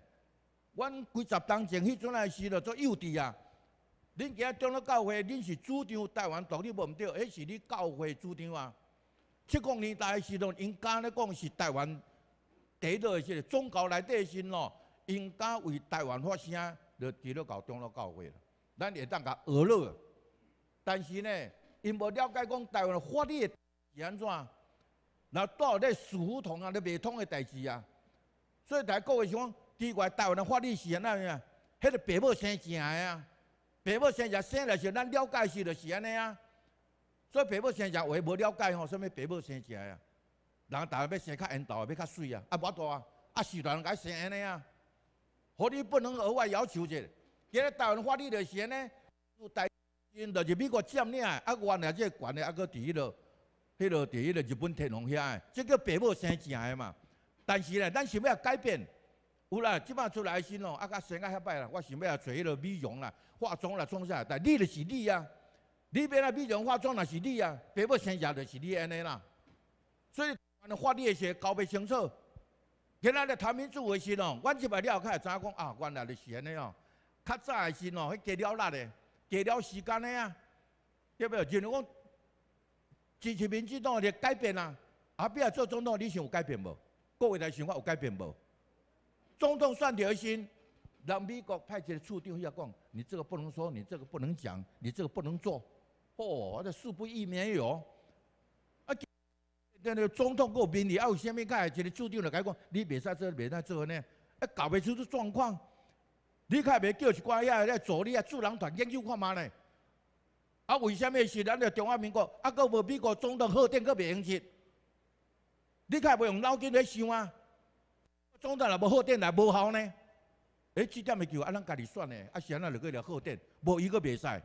阮几十当前迄阵那是了做幼稚啊。恁家中了教会，恁是主张台湾独立无毋对，迄是你教会主张啊。七、八年代时，阵因敢咧讲是台湾第一代是宗教内底身咯，因敢为台湾发声，就伫了到中了教会了。咱会当甲讹落，但是呢，因无了解讲台湾法律是安怎，那倒底咧死胡同啊，咧未通个代志啊。所以台各位想讲，奇怪台湾的法律是安怎样？迄个爸母生正个啊。爸母生下生来时，咱了解是就是安尼啊。所以爸母生下话无了解吼，什么爸母生下啊？人大个要生较投道，要较水啊，啊无大啊，啊是人家生安尼啊。法你不能额外要求者，今日台湾发你就是安尼。有台因就是美国占领的，啊，原来这权的啊，搁伫迄落，迄落伫迄落日本天皇遐的，这叫爸母生的嘛。但是呢，咱是要改变。有啦，即摆出来阵咯，啊，较生啊，遐摆啦，我想欲啊揣迄落美容啦、化妆啦、创啥，但你就是你啊，你变啊美容化妆若是你啊，爸母生下就是你安尼啦，所以法律诶些搞不清楚，今日头谈民主时阵哦，阮即摆了较会怎讲啊，原来就是安尼哦，较早时先哦，加了力诶加了时间诶啊，对不对？就是讲，支持民主党咧改变啊，后壁做总统，你想有改变无？各位来想法有改变无？总统算条心，让美国派来的驻长要讲，你这个不能说，你这个不能讲，你这个不能做。哦，我的不一没有。啊，那个总统国宾，你还有虾米？看一个驻定来讲，你别使做，别使做呢。啊，搞不出这状况，你可袂叫一寡遐咧助理啊、助人团研究看嘛呢？啊，为什么是咱的中华民国？啊，搁无美国总统贺电搁袂用得？你看袂用脑筋来想啊？总弹若无好电也无效呢？哎，这点个球啊，咱家己选的，啊，是安那落去了好电，无伊个袂使。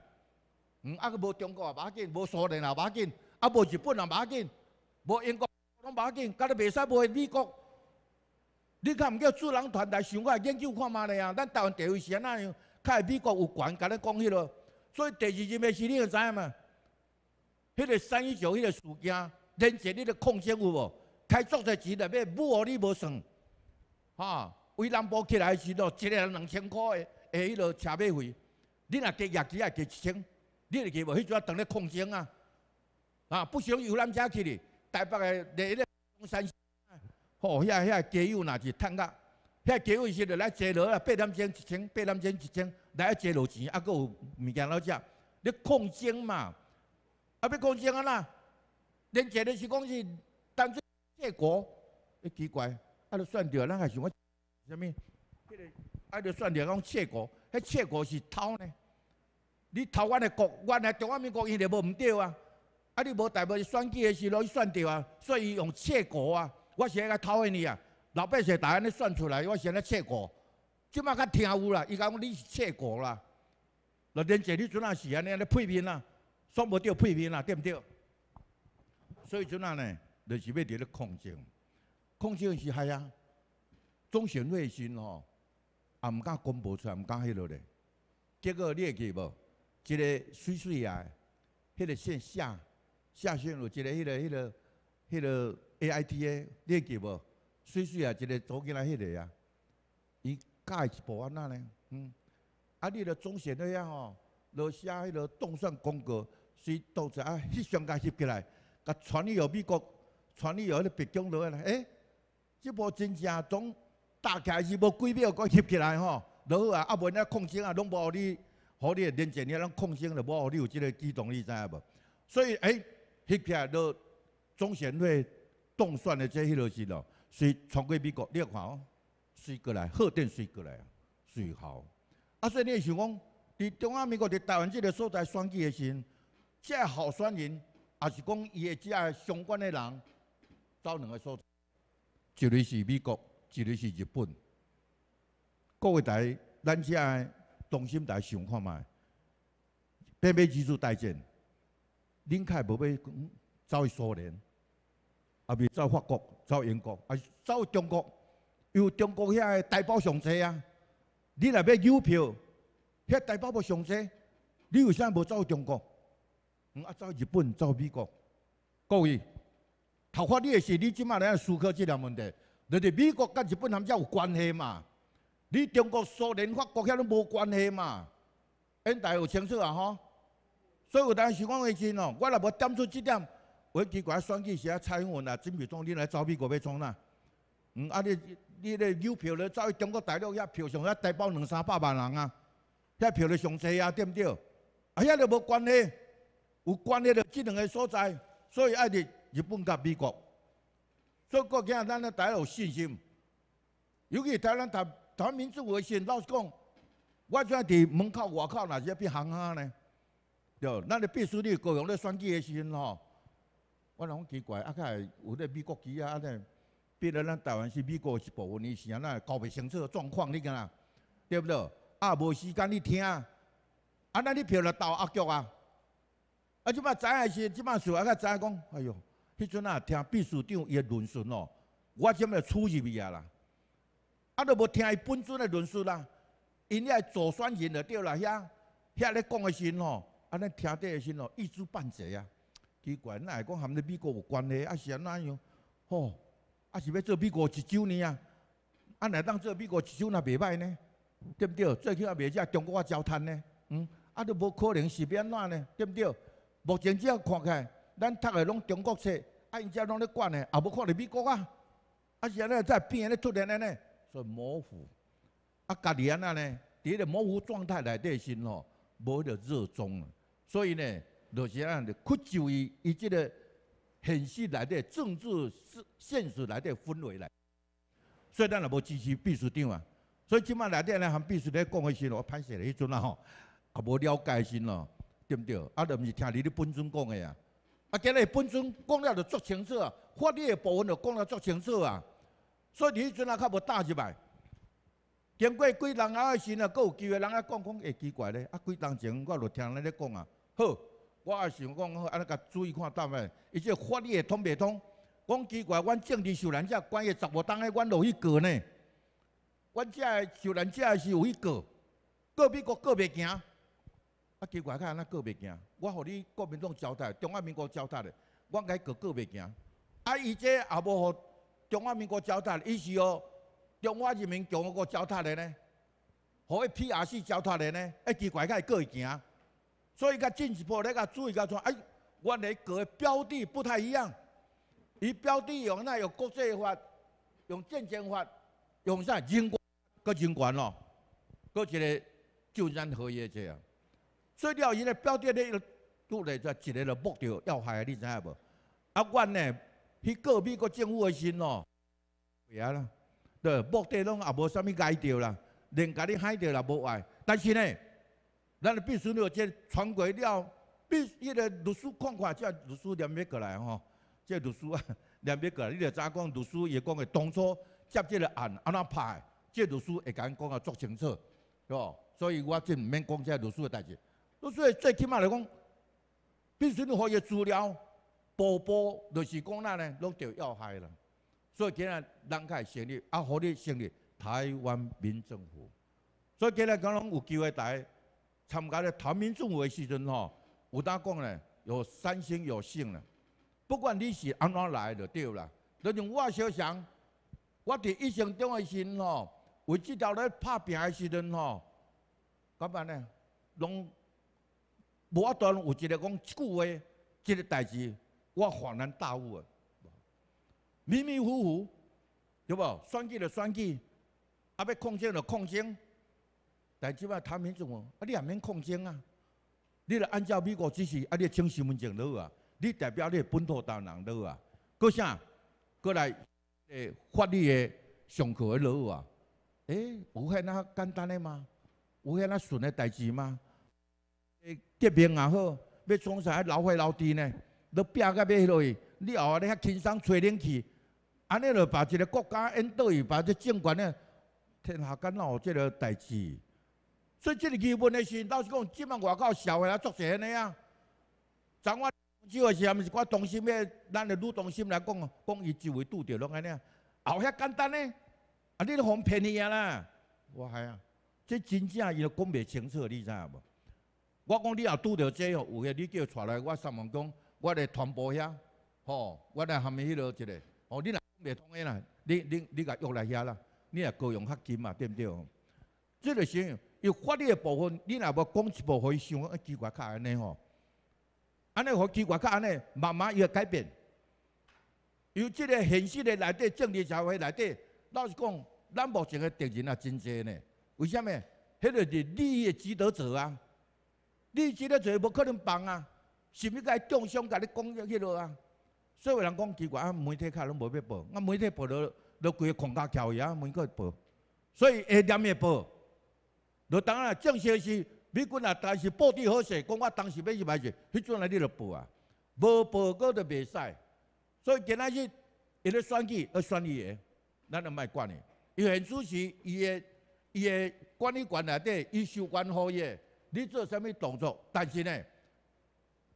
嗯，啊，佮无中国也无要紧，无苏联也无要紧，啊，无日本也无要紧，无英国拢无要紧，家你袂使无美国。你看毋叫主人团队想法研究看嘛咧啊？咱台湾地位是安那，较美国有权，甲咱讲迄啰。所以第二日物事你会知影嘛？迄个三一九迄个事件，连接你个控制，有无？开足济钱来买，母哦你无算。哈、啊，为南部起来的时候，一个人两千箍的，下迄落车马费，你若加业绩也加一千，你就无迄阵当咧空闲啊，啊，不想游览车去哩，台北的那个中山，吼、哦，遐遐加油若是趁噶，遐加油是著来坐落啊，八点钟一千，八点钟一千，来坐落钱，啊，佫有物件了食，你空闲嘛，啊，要空闲啊哪连坐的是讲是当作借国，你奇怪。啊！就选着，咱也是要，啥物？啊！就选着讲切国，迄切国是偷呢？你偷阮的国，阮嘞中湾民国伊就无毋对啊！啊！你无表无选举的时候伊选着啊，所以伊用切国啊！我是喺个偷你啊！老百姓大安尼选出来，我是咧切国。即摆较听有啦，伊讲你是切国啦。六连姐你阵啊是安尼安尼配兵啊，算无着配兵啊，对毋对？所以阵啊呢，就是要伫咧控争。控制是嗨啊，中选卫星吼，也毋敢公布出来，毋敢迄落嘞。结果会记无，一个水水啊，迄个线下下线有，一个迄个迄个迄个 A I T A 会记无，水水啊，一个走进来迄个啊，伊伊一步安呐咧，嗯，啊，你迄个中选个啊吼，落写迄个动向公告，随读啊翕相家翕起来，甲传去予美国，传去予迄个北京落来诶、哎。即部真正总大概是无几秒块翕起来吼，落去啊，啊无呾空升啊，拢无互你，互你连战你啊，侬空升就无互你有即个机动力，知影无？所以诶摄起来都总选会动选的即迄落是咯，随传过美国，你看哦，随过来贺电，随过来，随好。啊，所以你会想讲，伫中华民国伫台湾即个所在选举的时，即个候选人也是讲伊的只相关的人走两个所在。一个是美国，一个是日本。各位台，咱只中动心台想看卖，别要记住大战。恁凯无要讲走苏联，啊，袂走法国、走英国，啊，走中国。有中国遐台胞上车啊！你若要邮票，遐台胞无上车，你为啥无走中国？啊，走日本、走美国。各位。头发你也是你即马来思考即量问题，就是美国甲日本、含仔有关系嘛？你中国、苏联、法国遐拢无关系嘛？因大家有清楚啊？吼！所以有呾是阮个真哦，我若无点出即点，阮机关选举时啊，蔡英文啊、准备当汝来走美国要创哪？嗯，啊你你咧邮票咧走去中国大陆遐票上遐打包两三百万人啊，遐票咧上啊，雅店着，啊遐都无关系，有关系就即两个所在，所以爱伫。日本甲美国，所以国家咱咧大有信心，尤其台湾台台民主维新老实讲，我跩伫门口外口，若是变憨憨咧？对，咱咧必须咧各用咧选举诶时阵吼，我拢奇怪，啊个有咧美国旗啊咧，变咧咱台湾是美国一部分诶时阵，也搞未清楚状况，你敢啦？对不对？啊，无时间你听，啊，那你票咧投阿局啊？啊，即摆知影是，即摆说话个影讲，哎呦！迄阵啊，听秘书长伊诶论述哦，我先来出入去啊啦，啊都无听伊本尊诶论述啦，因爱左选人就对啦，遐遐咧讲诶时哦，安尼听底诶时哦，一知半解啊，奇怪，若会讲含咧美国有关系，啊是安怎样？哦，啊是要做美国一周年啊？安内当做美国一周年袂歹呢，对不对？最起也袂只中国啊交谈呢，嗯，啊都无可能是变哪呢，对不对？目前只要看起。咱读的拢中国册，啊，因遮拢咧管的，也无看伫美国啊。啊，是安尼，再变安尼突然安尼，所以模糊。啊，家己安尼呢，伫个模糊状态内底先吼，无迄个热衷。所以呢，就是安尼去救伊，伊即个现实内底政治是现实内底氛围来。所以咱也无支持秘书长啊。所以即摆内底尼含秘书长讲个时候，歹势咧迄阵啊吼，也无了解先咯，对毋对？啊，著毋是听你的本尊讲的啊。啊，今日本尊讲了就足清楚啊，法律的部分就讲了足清楚啊，所以你阵啊较无搭入来。经过几人阿时啊，佫有机会人阿讲讲会奇怪咧，啊，几人前我就听恁咧讲啊，好，我也想讲好，安尼甲注意看淡咪，伊这法律会通袂通，讲奇怪，阮政治受难者关于十五档的，阮有去过呢，阮遮诶受难者也是有去告，告美国告袂惊。啊！奇怪，卡安那过袂行，我互你国民党交代，中华民国交代嘞。我该过过袂行。啊！伊这也无互中华民国交代，伊是哦，中华人民共和国交代嘞呢？互迄批 R C 交代嘞呢？啊！奇怪，卡会过会惊？所以甲进一步咧甲注意个怎？哎，我个个标的不太一样。伊标的用那用国际法，用战争法，用啥？人权，搁人权咯，搁一个旧山河业者。做了伊个标题呢，拄咧就一个就摸着要害，你知影无？啊，阮呢迄个美国政府诶心哦，袂啊啦，对，目着拢也无啥物解掉啦，连家你海掉也无碍。但是呢，咱必须要即个传过了，必迄个律师看看即律师念点过来吼，即个师书啊，点过来？你着影讲师伊也讲诶当初接即个案安怎拍诶，即个读会甲咱讲个足清楚，对无？所以我即毋免讲即个师书代志。所以最起码来讲，必须你开个资料，步步就是讲那呢，拢着要害了。所以今日人家成立，啊，互你成立台湾民政府。所以今日敢若有机会来参加咧谈民政府的时阵吼，有哪讲呢？有三星有幸啦。不管你是安怎来，就对啦。就像我小祥，我伫一生中的时吼，为这条咧拍拼的时阵吼，咁办呢？拢某一段有一个讲一句话，一个代志，我恍然大悟啊！迷迷糊糊，对不？选举就选举，啊，要抗争就抗争，但即摆他免做，啊，你也免抗争啊！你著按照美国指示，啊，你请新闻照好啊，你代表你本土党人好啊，搁啥？搁来诶，法律诶，上课诶，好啊！诶，有遐那简单诶吗？有遐那顺诶代志吗？革命也好，要创啥老坏老弟呢？都拼甲要迄落去，你后下咧遐轻松吹冷气，安尼就把一个国家引导去，把这政权呢，天下间哪有这个代志？所以这个基本的是，老实讲，即满外口社会啊，作成安尼啊。昨我即个时候，毋是我动心的，咱的女同心来讲讲伊就会拄着，拢安尼啊，后遐简单呢？啊，你都方便啊啦，我系啊，这真正伊都讲袂清楚，你知影无？我讲你也拄着即哦，有诶，你叫带来，我三万讲，我来传播遐，吼，我来含伊迄落一个，哦，你若袂同意啦，你你你甲约来遐啦，你也高用较紧嘛，对毋对？即个先，有法律诶部分，你若要讲一步，可以像啊，奇怪卡安尼吼，安尼互奇怪卡安尼，慢慢伊会改变，由即个现实诶内底，政治社会内底，老实讲，咱目前诶敌人也真侪呢。为什么？迄个是利益诶指导者啊。你即个做无可能放啊！是是该中伤甲你讲迄落啊？所以有人讲奇怪，啊媒体卡拢无要报，啊媒体报了了规个狂架桥位啊，没个报。所以一点也报。罗当然，正消息，美军啊，但是布置好势，讲我当时要去买水，迄阵来汝了报啊？无报个就未使。所以今仔日伊个选举，要选的，咱就卖管伊。伊限主席，伊个伊个管理权内底，伊收管好的。你做什么动作？但是呢，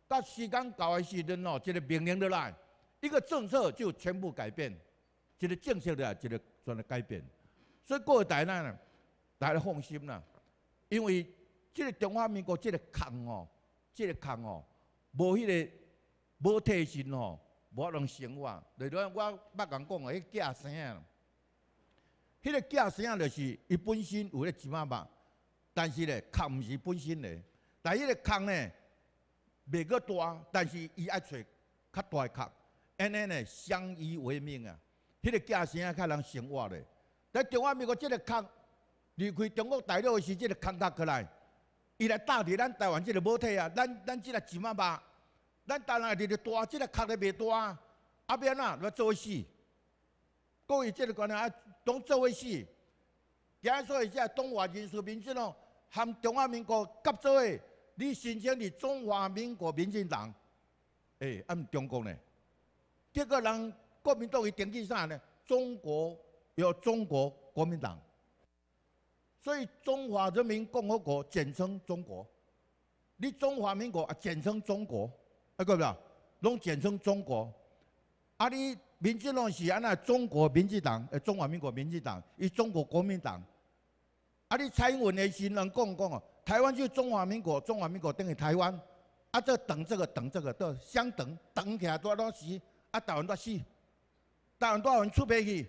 到时间到的时阵哦，一个命令下来，一个政策就全部改变，一个政策呢，一个全来改变。所以各位大人呢，大家放心啦，因为这个中华民国这个抗哦，这个抗哦，无迄个无提休哦，无能生活。例如我捌人讲的迄个假生，迄个假生就是伊本身有咧万万。但是咧，壳毋是本身咧，但迄个壳咧未过大，但是伊爱找较大个壳，尼呢咧相依为命啊，迄个叫啊较能生活咧。在中华民国即个壳离开中国大陆的时即个壳拿过来，伊来搭伫咱台湾即个母体啊，咱咱即个一万白，咱当然个大，即个壳咧未大，阿扁呐，要做死，各伊这个观念啊，做作死。刚才说一下，中华人士民族咯。含中华民国合作的，你申请的中华民国民进党，诶，按中共呢？结果人国民党伊登记啥呢？中国有中国国民党，所以中华人民共和国简称中国，你中华民国啊简称中国，啊，够不啦？拢简称中国，啊，你民进党是安内？中国民进党呃，中华民国民进党与中国国民党。啊！你蔡英文的新闻讲讲哦，台湾就是中华民国，中华民国等于台湾。啊，这等这个，等这个，都相等，等起来多少时？啊，台湾多少时？台湾多少年出脾气？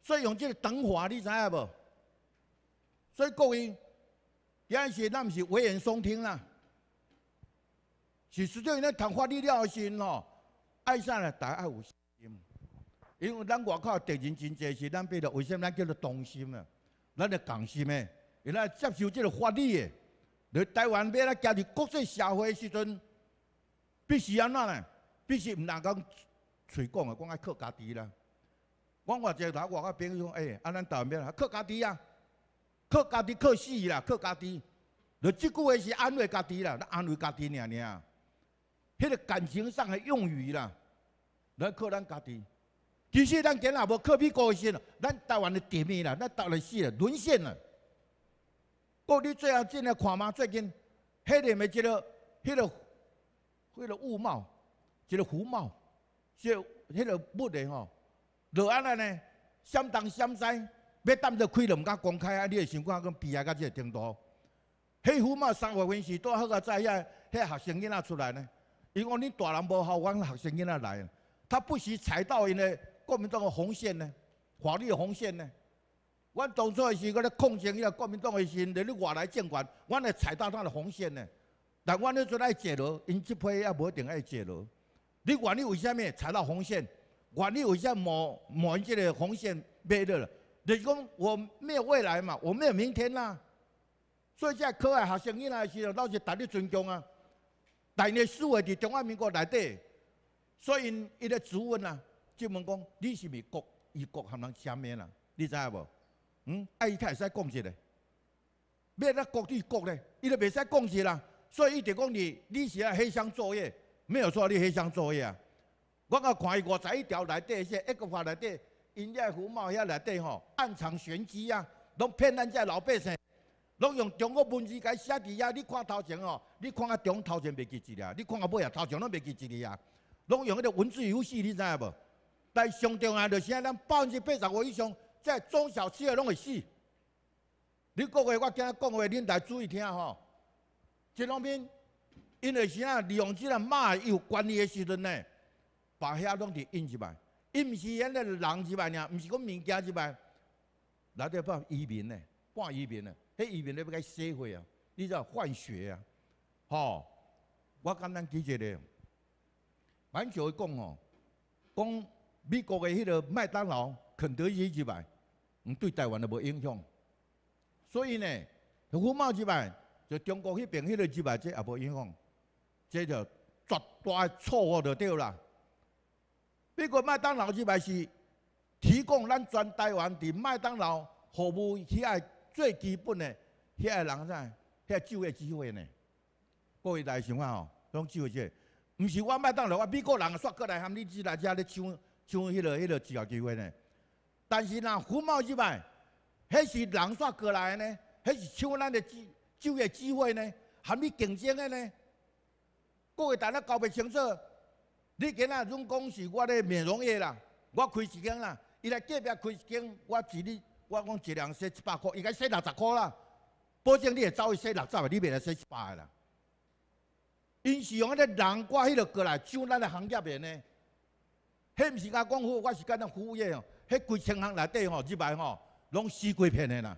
所以用这个等法，你知影无？所以各位，也是，咱不是危言耸听啦，是实际上在谈话你了心哦。爱上了大爱无心，因为咱外口敌人真济，是咱变作为什么？咱叫做动心啊。咱咧讲是咩？因来接受这个法律的，来台湾要来加入国际社会时阵，必须安怎呢？必须唔能讲嘴讲的，讲爱靠家己啦。我一个头，我阿朋友讲，哎，阿咱台湾要来靠家己啊，靠家己靠死啦，靠家己。就即句话是安慰家己啦，安慰家己尔尔。迄个感情上的用语啦，来靠咱家己。其实咱今日也无科比高先了，咱台湾的地面啦，咱大死了，沦陷了。故你最后真来看嘛，最近迄个咪一个，迄个，迄个雾帽，一个湖帽，即迄个物的吼。落安尼呢，向东向西，要当着开都毋敢公开啊！你会想看讲悲啊到即个程度。迄湖嘛，生活份式拄好个，在遐，遐学生囡仔出来呢，因为恁大人无好，阮学生囡仔来，他不惜踩到因的。国民党的红线呢？法律的红线呢？我当初也是嗰个控诉一个国民党的事，让你外来监管，我来踩到他的红线呢。但阮呢最爱揭露，因支批也无一定爱揭露。你管理为虾米踩到红线？管理为虾米满满一截红线灭你了？就是讲我没有未来嘛？我没有明天啦。所以现在课外学生原来是老师大力尊重啊，大力树的在中华民国内底，所以伊的主文啊。即问讲，你是毋是国与国含人消灭啦？你知影无？嗯，啊伊他会使讲一个，要咩国与国咧，伊都袂使讲出啦。所以伊就讲你，你是要黑箱作业？没有说你黑箱作业啊！我个看伊五十一条内底，一一个法内底，因遐胡谋遐内底吼，暗藏玄机啊！拢骗咱遮老百姓，拢用中国文字伊写字呀！你看头前吼，你看啊中头前袂记字个，你看啊尾啊头前拢袂记字个啊，拢用迄个文字游戏，你知影无？在上重要就是咱百分之八十五以上，在中小企业拢会死。你各位，我今仔讲话，恁来注意听吼。即两面，因为是呐利用即个骂有管理的时阵呢，把遐拢伫引进来，伊毋是遐个人一摆呀，毋是讲物件一摆，来得不移民呢，半移民呢，迄移民你要伊社会啊，你知换血啊，吼，我简单举一个，蛮少会讲吼，讲。美国的迄个麦当劳、肯德基之摆，毋对台湾都无影响，所以呢，胡茂之摆，就中国迄边迄个之摆，即也无影响，即就绝大错误就对啦。美国麦当劳之摆是提供咱全台湾伫麦当劳服务迄个最基本的遐个人噻，遐就业机会呢。各位大家想看吼，拢就住即，唔是我麦当劳，我美国人煞过来和你来遮咧抢。抢迄落、迄落就业机会呢？但是若胡冒即摆迄是人煞过来的呢？迄是抢咱的机就业机会呢？含你竞争的呢？各位大家搞不清楚。你今日总讲是我的美容业啦，我开一间啦，伊来隔壁开一间，我一日我讲一人洗一百块，伊该洗六十块啦，保证你会走去洗六十的，你袂来洗一百的啦。因是用迄个人挂迄落过来抢咱的行业面呢。迄毋是甲讲好，我是甲咱服务业哦。迄几千人内底吼，入来吼，拢死几片的啦。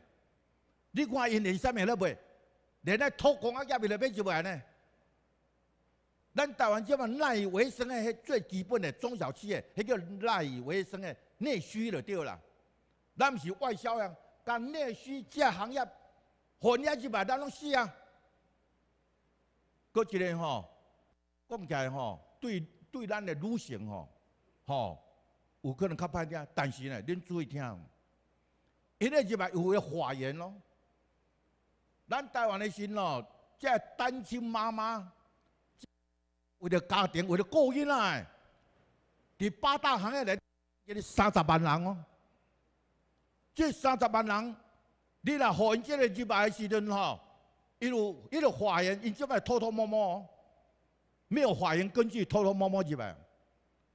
你看因连生命了袂？连个土光啊，业面了袂就袂来呢？咱台湾即爿赖以生的迄最基本的中小企业，迄叫赖以生的个内需就对啦。咱毋是外销啊，甲内需即行业混下去来，咱拢死啊！搁一个吼，讲起来吼，对对咱的女性吼。哦，有可能较歹听，但是呢，恁注意听，伊咧入来有个谎言咯。咱台湾的心咯，这单亲妈妈为了家庭，为了过日啊，第八大行业内，叫你三十万人哦。这三十万人，你若让伊这个入的时阵吼，伊路伊路谎言，因即咪偷偷摸摸，没有谎言根据，偷偷摸摸入来。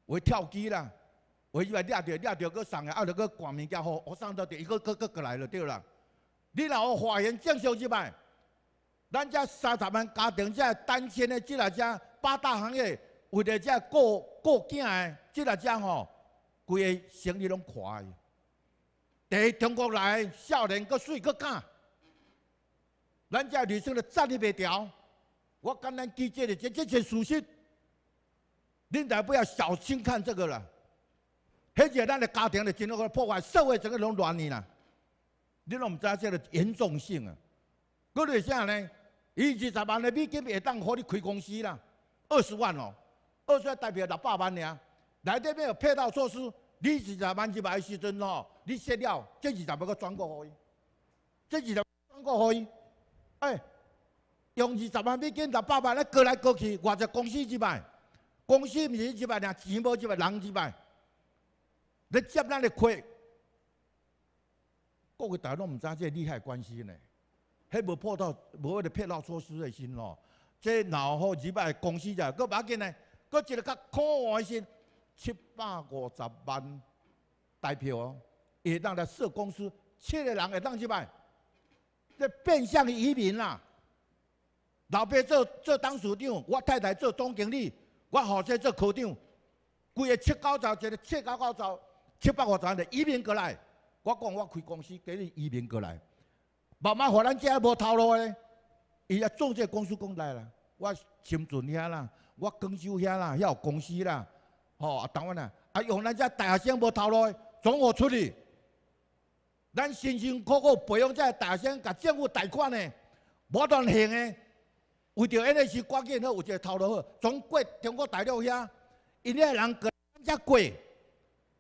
我跳机啦！我以为掠着掠着，佫送个，啊，着佫光物件，互互送到着，伊佫佫过来了，对啦！你若我发言正常一摆，咱遮三十万家庭，遮单身的，即来遮八大行业，为着遮过过囝的，即来遮吼，规个生意拢垮去。第一，中国来少年佫水佫囝，咱遮女生就站立袂条。我敢讲，记者的这这些事实。恁才不要小心看这个啦！迄个咱的家庭个整会破坏，社会整个拢乱去啦！恁拢毋知这个严重性啊！佫是啥呢？伊二十万的美金会当予你开公司啦，二十万哦，二十万代表六百万尔。来这边有配套措施，你二十万一买时阵吼，你卸掉，这二十万个转个伊，这二十万转个伊，哎，用二十万美金六百万来过来过去，或者公司一买。公司毋是摆百，钱无即百，人即百。你接咱的亏，各个大拢毋知即利害关系呢，迄无破到无迄个配套措施的心咯。即然后一百公司再过马紧呢，过一个较可爱心，七百五十万台票哦，会当来设公司七个人会当即百，即变相移民啦。老爸做做董事长，我太太做总经理。我好生做科长，规个七九十，一个七九九糟，七百十万的移民过来。我讲我开公司给你移民过来。慢慢，互咱遮无头路咧。伊啊，总这公司讲来啦。我深圳遐啦，我广州遐啦，遐有公司啦。吼，啊，等委啦，啊，用咱遮大学生无头路，怎我处理？咱辛辛苦苦培养遮大学生，甲政府贷款的，无断行的。为着 n n 是关键好，有一个头颅好，从国中国大陆遐，因遐人过只过，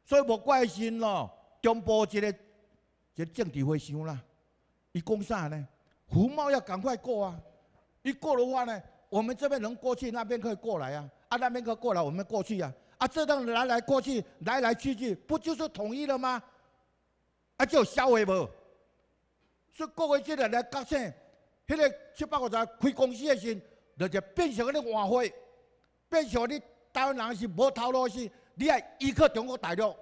所以无怪心咯。中波一个，一个政治会想啦。伊讲啥呢？胡茂要赶快过啊！一过的话呢，我们这边能过去，那边可以过来啊。啊，那边可以过来，我们过去啊。啊，这样来来过去，来来去去，不就是统一了吗？啊，就消灭无？所以各位，这来来搞啥？迄个七百五十开公司诶时，就就变迄个外汇，变成你台湾人是无头脑时，你爱依靠中国大陆。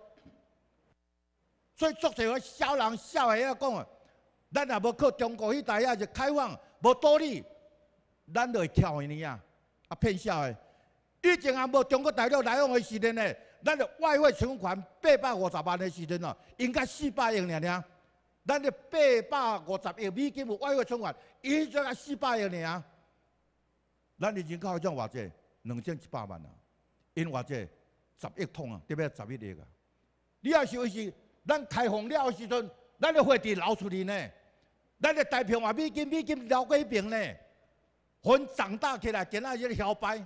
所以，作些个小人少下啊讲啊，咱也无靠中国去大下就开放，无道理，咱就会跳去呢啊，啊骗少诶。以前啊无中国大陆来往诶时阵呢，咱就外汇存款八百五十万诶时阵哦，应该四百亿尔尔。咱的八百五十亿美金无外汇存款，现在才四百亿尔。咱的人口好像偌者两千一百万啊，因偌济十亿桶啊，对不对？十亿个啊！你要以是咱开放了时阵，咱的货币流出去呢？咱的大平换美金，美金流过一边呢，分长大起来，今仔在摇摆，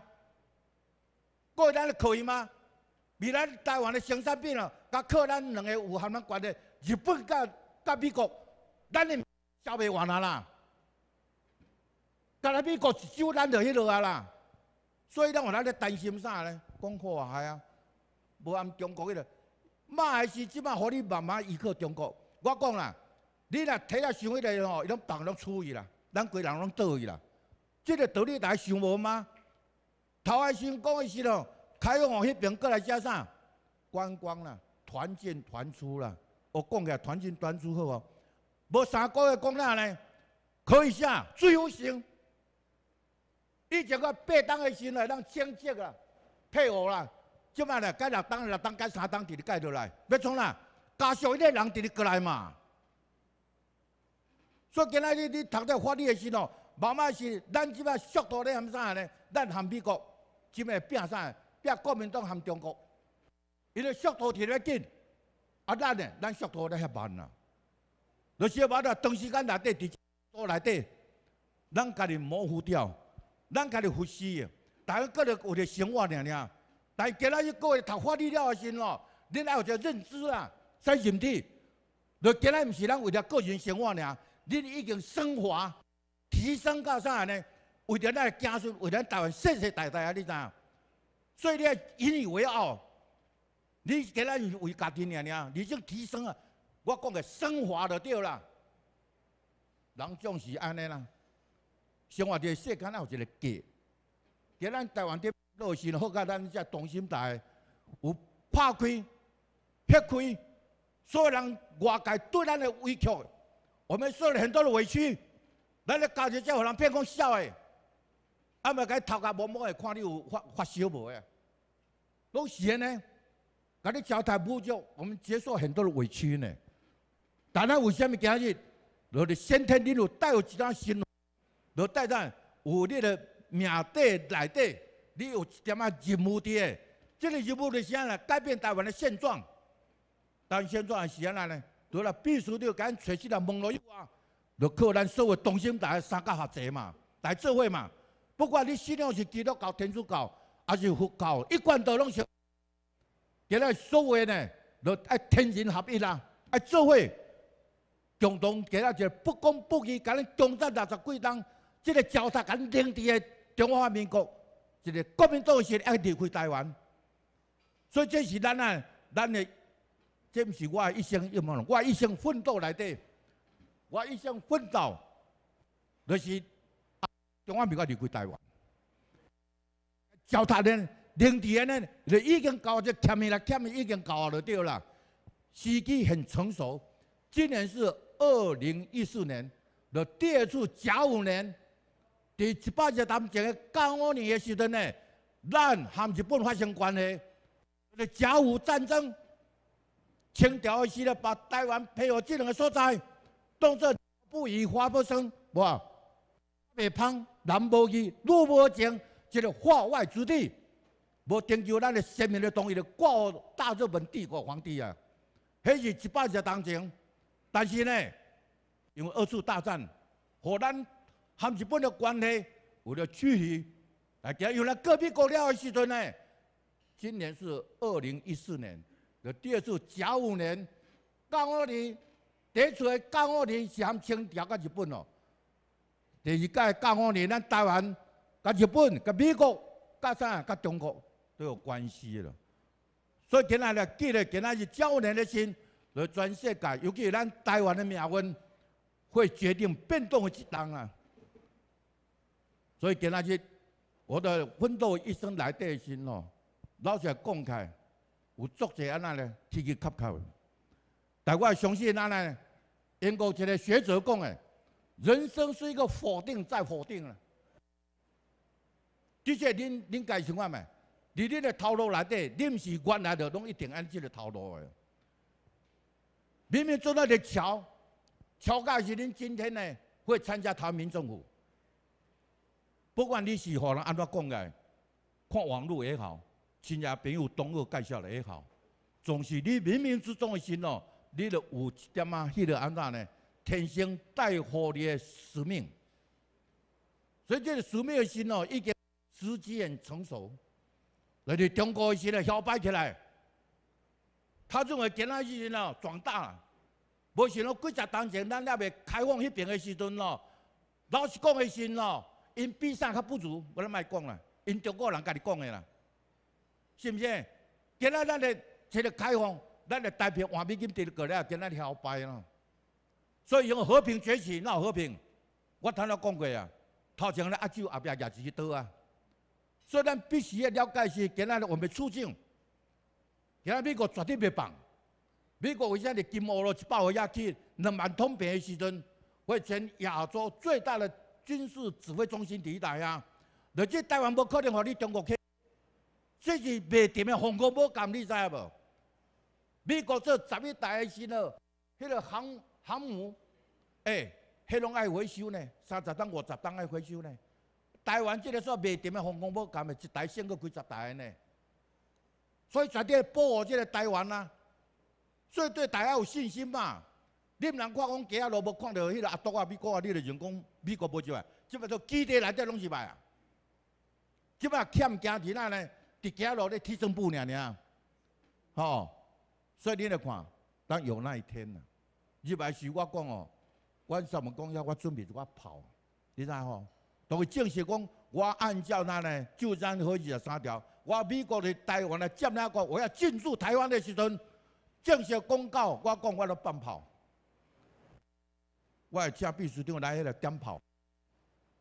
过咱的可以吗？未来台湾的生产品哦，甲靠咱两个有汉能关系，日本甲。甲美国，咱的消袂完啊啦！甲咱美国一招，咱就迄落啊啦！所以咱有现在担心啥咧？讲好啊，嗨啊，无按中国迄落。嘛还是即马，互你慢慢依靠中国。我讲啦，你若睇了想迄个吼，伊拢放拢出去啦，咱规人拢倒去啦。即个道理大家想无吗？头先讲的时咯，开往迄边过来加啥观光啦，团建团出啦。我讲个，团结团结好哦。无三个月讲哪呢？可以写最有行，你一个八当的心来，咱升治啦，退伍啦。即摆呢，该六当六当，该三当直直改落来。要从哪？加上迄个人直直过来嘛。所以今仔日你读到法律的心哦，慢慢是咱即摆速度咧含啥呢？咱含美国即摆拼啥？拼国民党含中国，伊个速度提得紧。啊，咱嘞，咱速度咧遐慢啊，就是慢啦。长时间内底，伫脑内底，咱家己模糊掉，咱家己忽视。家各人为着生活尔尔，但今仔日各位读法律了时咯。恁要有个认知啦，身体。但今仔日是咱为了个人生活尔，恁已经升华、提升到啥呢？为了咱的子孙，为了咱台湾世世代代啊，你以你要引以为傲。你给咱为家庭尔尔，你即提升啊！我讲个升华就对啦。人总是安尼啦，生活滴世间啊有一个结。给咱台湾滴热心好甲咱只同心台有拍开撇开，所有人外界对咱的委屈，我们受了很多的委屈，咱的家庭才有人变讲笑个，阿咪该头壳摸摸诶，看你有发发烧无诶？拢是安尼。甲你交代不足，我们接受很多的委屈呢。但那为什么今日我的先天，你有带有一粒心，落带在吾力的命底内底，你有一点啊任务的。这个任务的是啥呢？改变台湾的现状。但现状是啥呢？落了，必须要甲全世界网络去啊！就靠咱社会中心台，三个合作嘛，来做伙嘛。不管你信仰是基督教、天主教，还是佛教，一贯都拢是。今日所谓呢，要天人合一啊，要做伙共同今日一个不公不义，甲恁蒋介六十几人，这个糟蹋，把恁伫诶的中华民国即个国民党是力要离开台湾。所以这是咱啊，咱的，这毋是我一生愿望，我一生奋斗内底，我一生奋斗，就是中华民国离开台湾，糟蹋呢。零几呢，就已经搞这签名了，签名已经搞了掉了。时机很成熟。今年是二零一四年，就第二次甲午年。第一百日当前个甲午年的时阵呢，咱和日本发生关系，就甲午战争，清朝时了，把台湾配合这两个所在，动作不已，花不生，哇，北方南无义，路无情，就是化外之地。无征求咱的人民的同意就挂大日本帝国皇帝啊！迄是一百日当真。但是呢，因为二次大战和咱和日本的关系有了距离。来，今又来隔壁国了时阵呢？今年是二零一四年，的第二次甲午年。甲午年第一次甲午年和清朝甲日本哦，第二次甲午年咱台湾甲日本、甲美国、甲啥甲中国。都有关系了，所以今仔日，记得今仔日少年的心来全世界，尤其是咱台湾的命运会决定变动的一量啊！所以今仔日，我的奋斗一生来的心咯，老实讲公开，有作者安那咧，提个卡卡的。但我相信安那咧，英国一个学者讲的，人生是一个否定再否定啦。的确，您您敢想啊？没？你哩个套路内底，你唔是原来就拢一定按这个套路的。明明做那个桥，桥架是恁今天呢会参加台民政府。不管你是何人安怎讲的，看网络也好，亲戚朋友同学介绍的也好，总是你冥冥之中的心哦，你著有一点啊，迄个安怎呢？天生带火你的使命。所以这个使命的心哦，已经时机很成熟。就是中国现在摇摆起来，他种个今仔日呢，哦，壮大，无想到几只当年咱咧未开放迄边的时阵咯，老实讲的时咯，因比咱较不足，我咧卖讲啦，因中国人家己讲的啦，是唔是？今仔咱咧，一个开放，咱咧大片换美金转过来，今仔摇摆咯，所以用和平崛起闹和平，我头先讲过啊，头前咧阿舅阿伯廿几刀啊。所以，咱必须要了解是，仔日我们处境，将来美国绝对不放。美国为啥？是金俄罗斯包而压去，两万通平的时阵，会成亚洲最大的军事指挥中心地带呀。乃至台湾不可能和你中国去，这是未点的防空波感，你知无？美国做十一代的时候，迄个航航母，哎，迄拢爱维修呢，三十吨、五十吨爱维修呢。台湾即个煞卖点么航空母舰，一台胜过几十台呢。所以绝对保护即个台湾啊，所以对台湾有信心嘛。你毋通看讲加啊罗，无看到迄个阿独啊、美国啊，你就认为讲美国无行啊？即么都基地内底拢是排啊。即么欠惊在那咧，加啊路咧提升步尔尔。吼，所以你来看，当有那一天啊，入来是我讲哦，我什么讲呀？我准备我跑，你知吼？都会证实讲，我按照那呢《九章和二十三条》，我美国的台湾的接那国，我要进驻台湾的时阵，正式公告，我讲我来放炮，我会请秘书长来迄个点炮。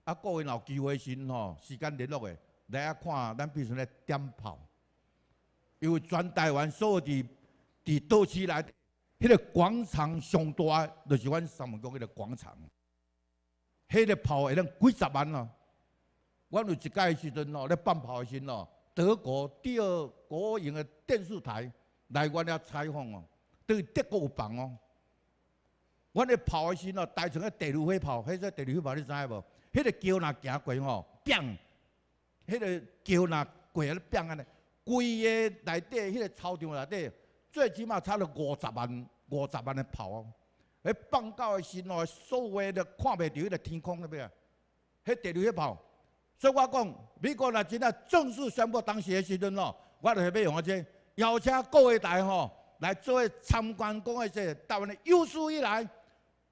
啊，各位有机会性吼，时间联络的来啊看咱秘书长来点炮，因为全台湾所有的伫都市内，迄个广场上大，就是阮三门宫迄个广场。迄个炮会当几十万哦！我有一届时阵哦，咧放炮诶时阵哦，德国第二国营诶电视台来阮遐采访哦，对德国有放哦。阮咧炮诶时阵哦，带成个第二火炮，迄个第二火炮你知影无？迄个桥若行过哦，砰！迄个桥若过个砰安尼，规个内底迄个操场内底，最起码差了五十万、五十万诶炮哦。迄放到时候，所有的看袂到，迄个天空里边啊，迄地榴一炮。所以我讲，美国若真正正式宣布当时的时阵咯，我是要用这，邀请各位台吼来做参观。讲啊这台湾，的有史以来，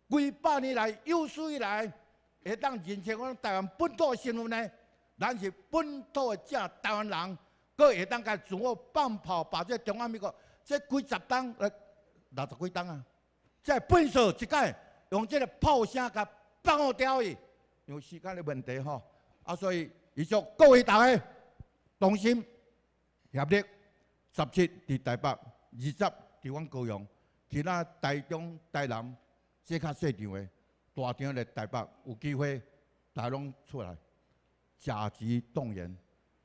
几百年来，有史以来，会当认清们台湾本土新闻呢？咱是本土的只台湾人，佫会当甲主要放炮，把这中华美国，这几十来六十几吨啊。再笨手一解，用这个炮声给互掉去，有时间的问题吼。啊，所以，伊就各位大家同心协力，十七在台北，二十在阮高雄，其他台中、台南这较细场的，大场的台北有机会，大拢出来，甲级动员，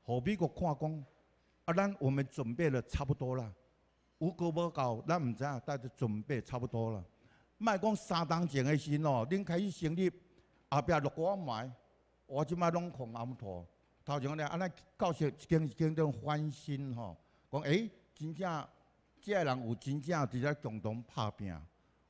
何必国看讲？啊，咱我们准备了差不多了，无够要搞，咱毋知啊，大家准备差不多了。卖讲三冬前的时阵哦，恁开始成立，后壁落雨卖，我即卖拢控暗托。头前咧，安尼教师一经常翻新吼，讲诶真正即个人有真正伫遮共同拍拼，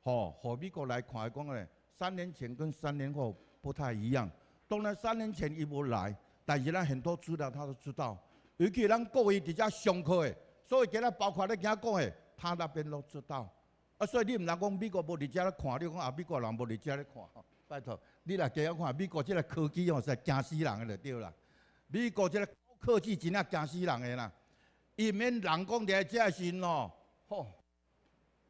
吼，互美国来看的讲咧，三年前跟三年后不太一样。当然三年前伊无来，但是咱很多资料他都知道，尤其咱各位伫遮上课的，所以今日包括咧今讲的，他那边都知道。啊，所以你毋通讲美国无伫遮咧看，你讲啊，美国人无伫遮咧看。拜托，你来加日看美国即个科技哦，是惊死人著对啦。美国即个高科技真正惊死人诶啦，伊毋免人讲伫遮薪咯。吼，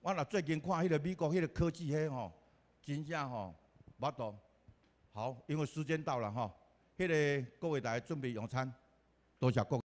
我若最近看迄个美国迄个科技嘿吼，真正吼，巴肚好。因为时间到了吼，迄个各位大家准备用餐，多谢各。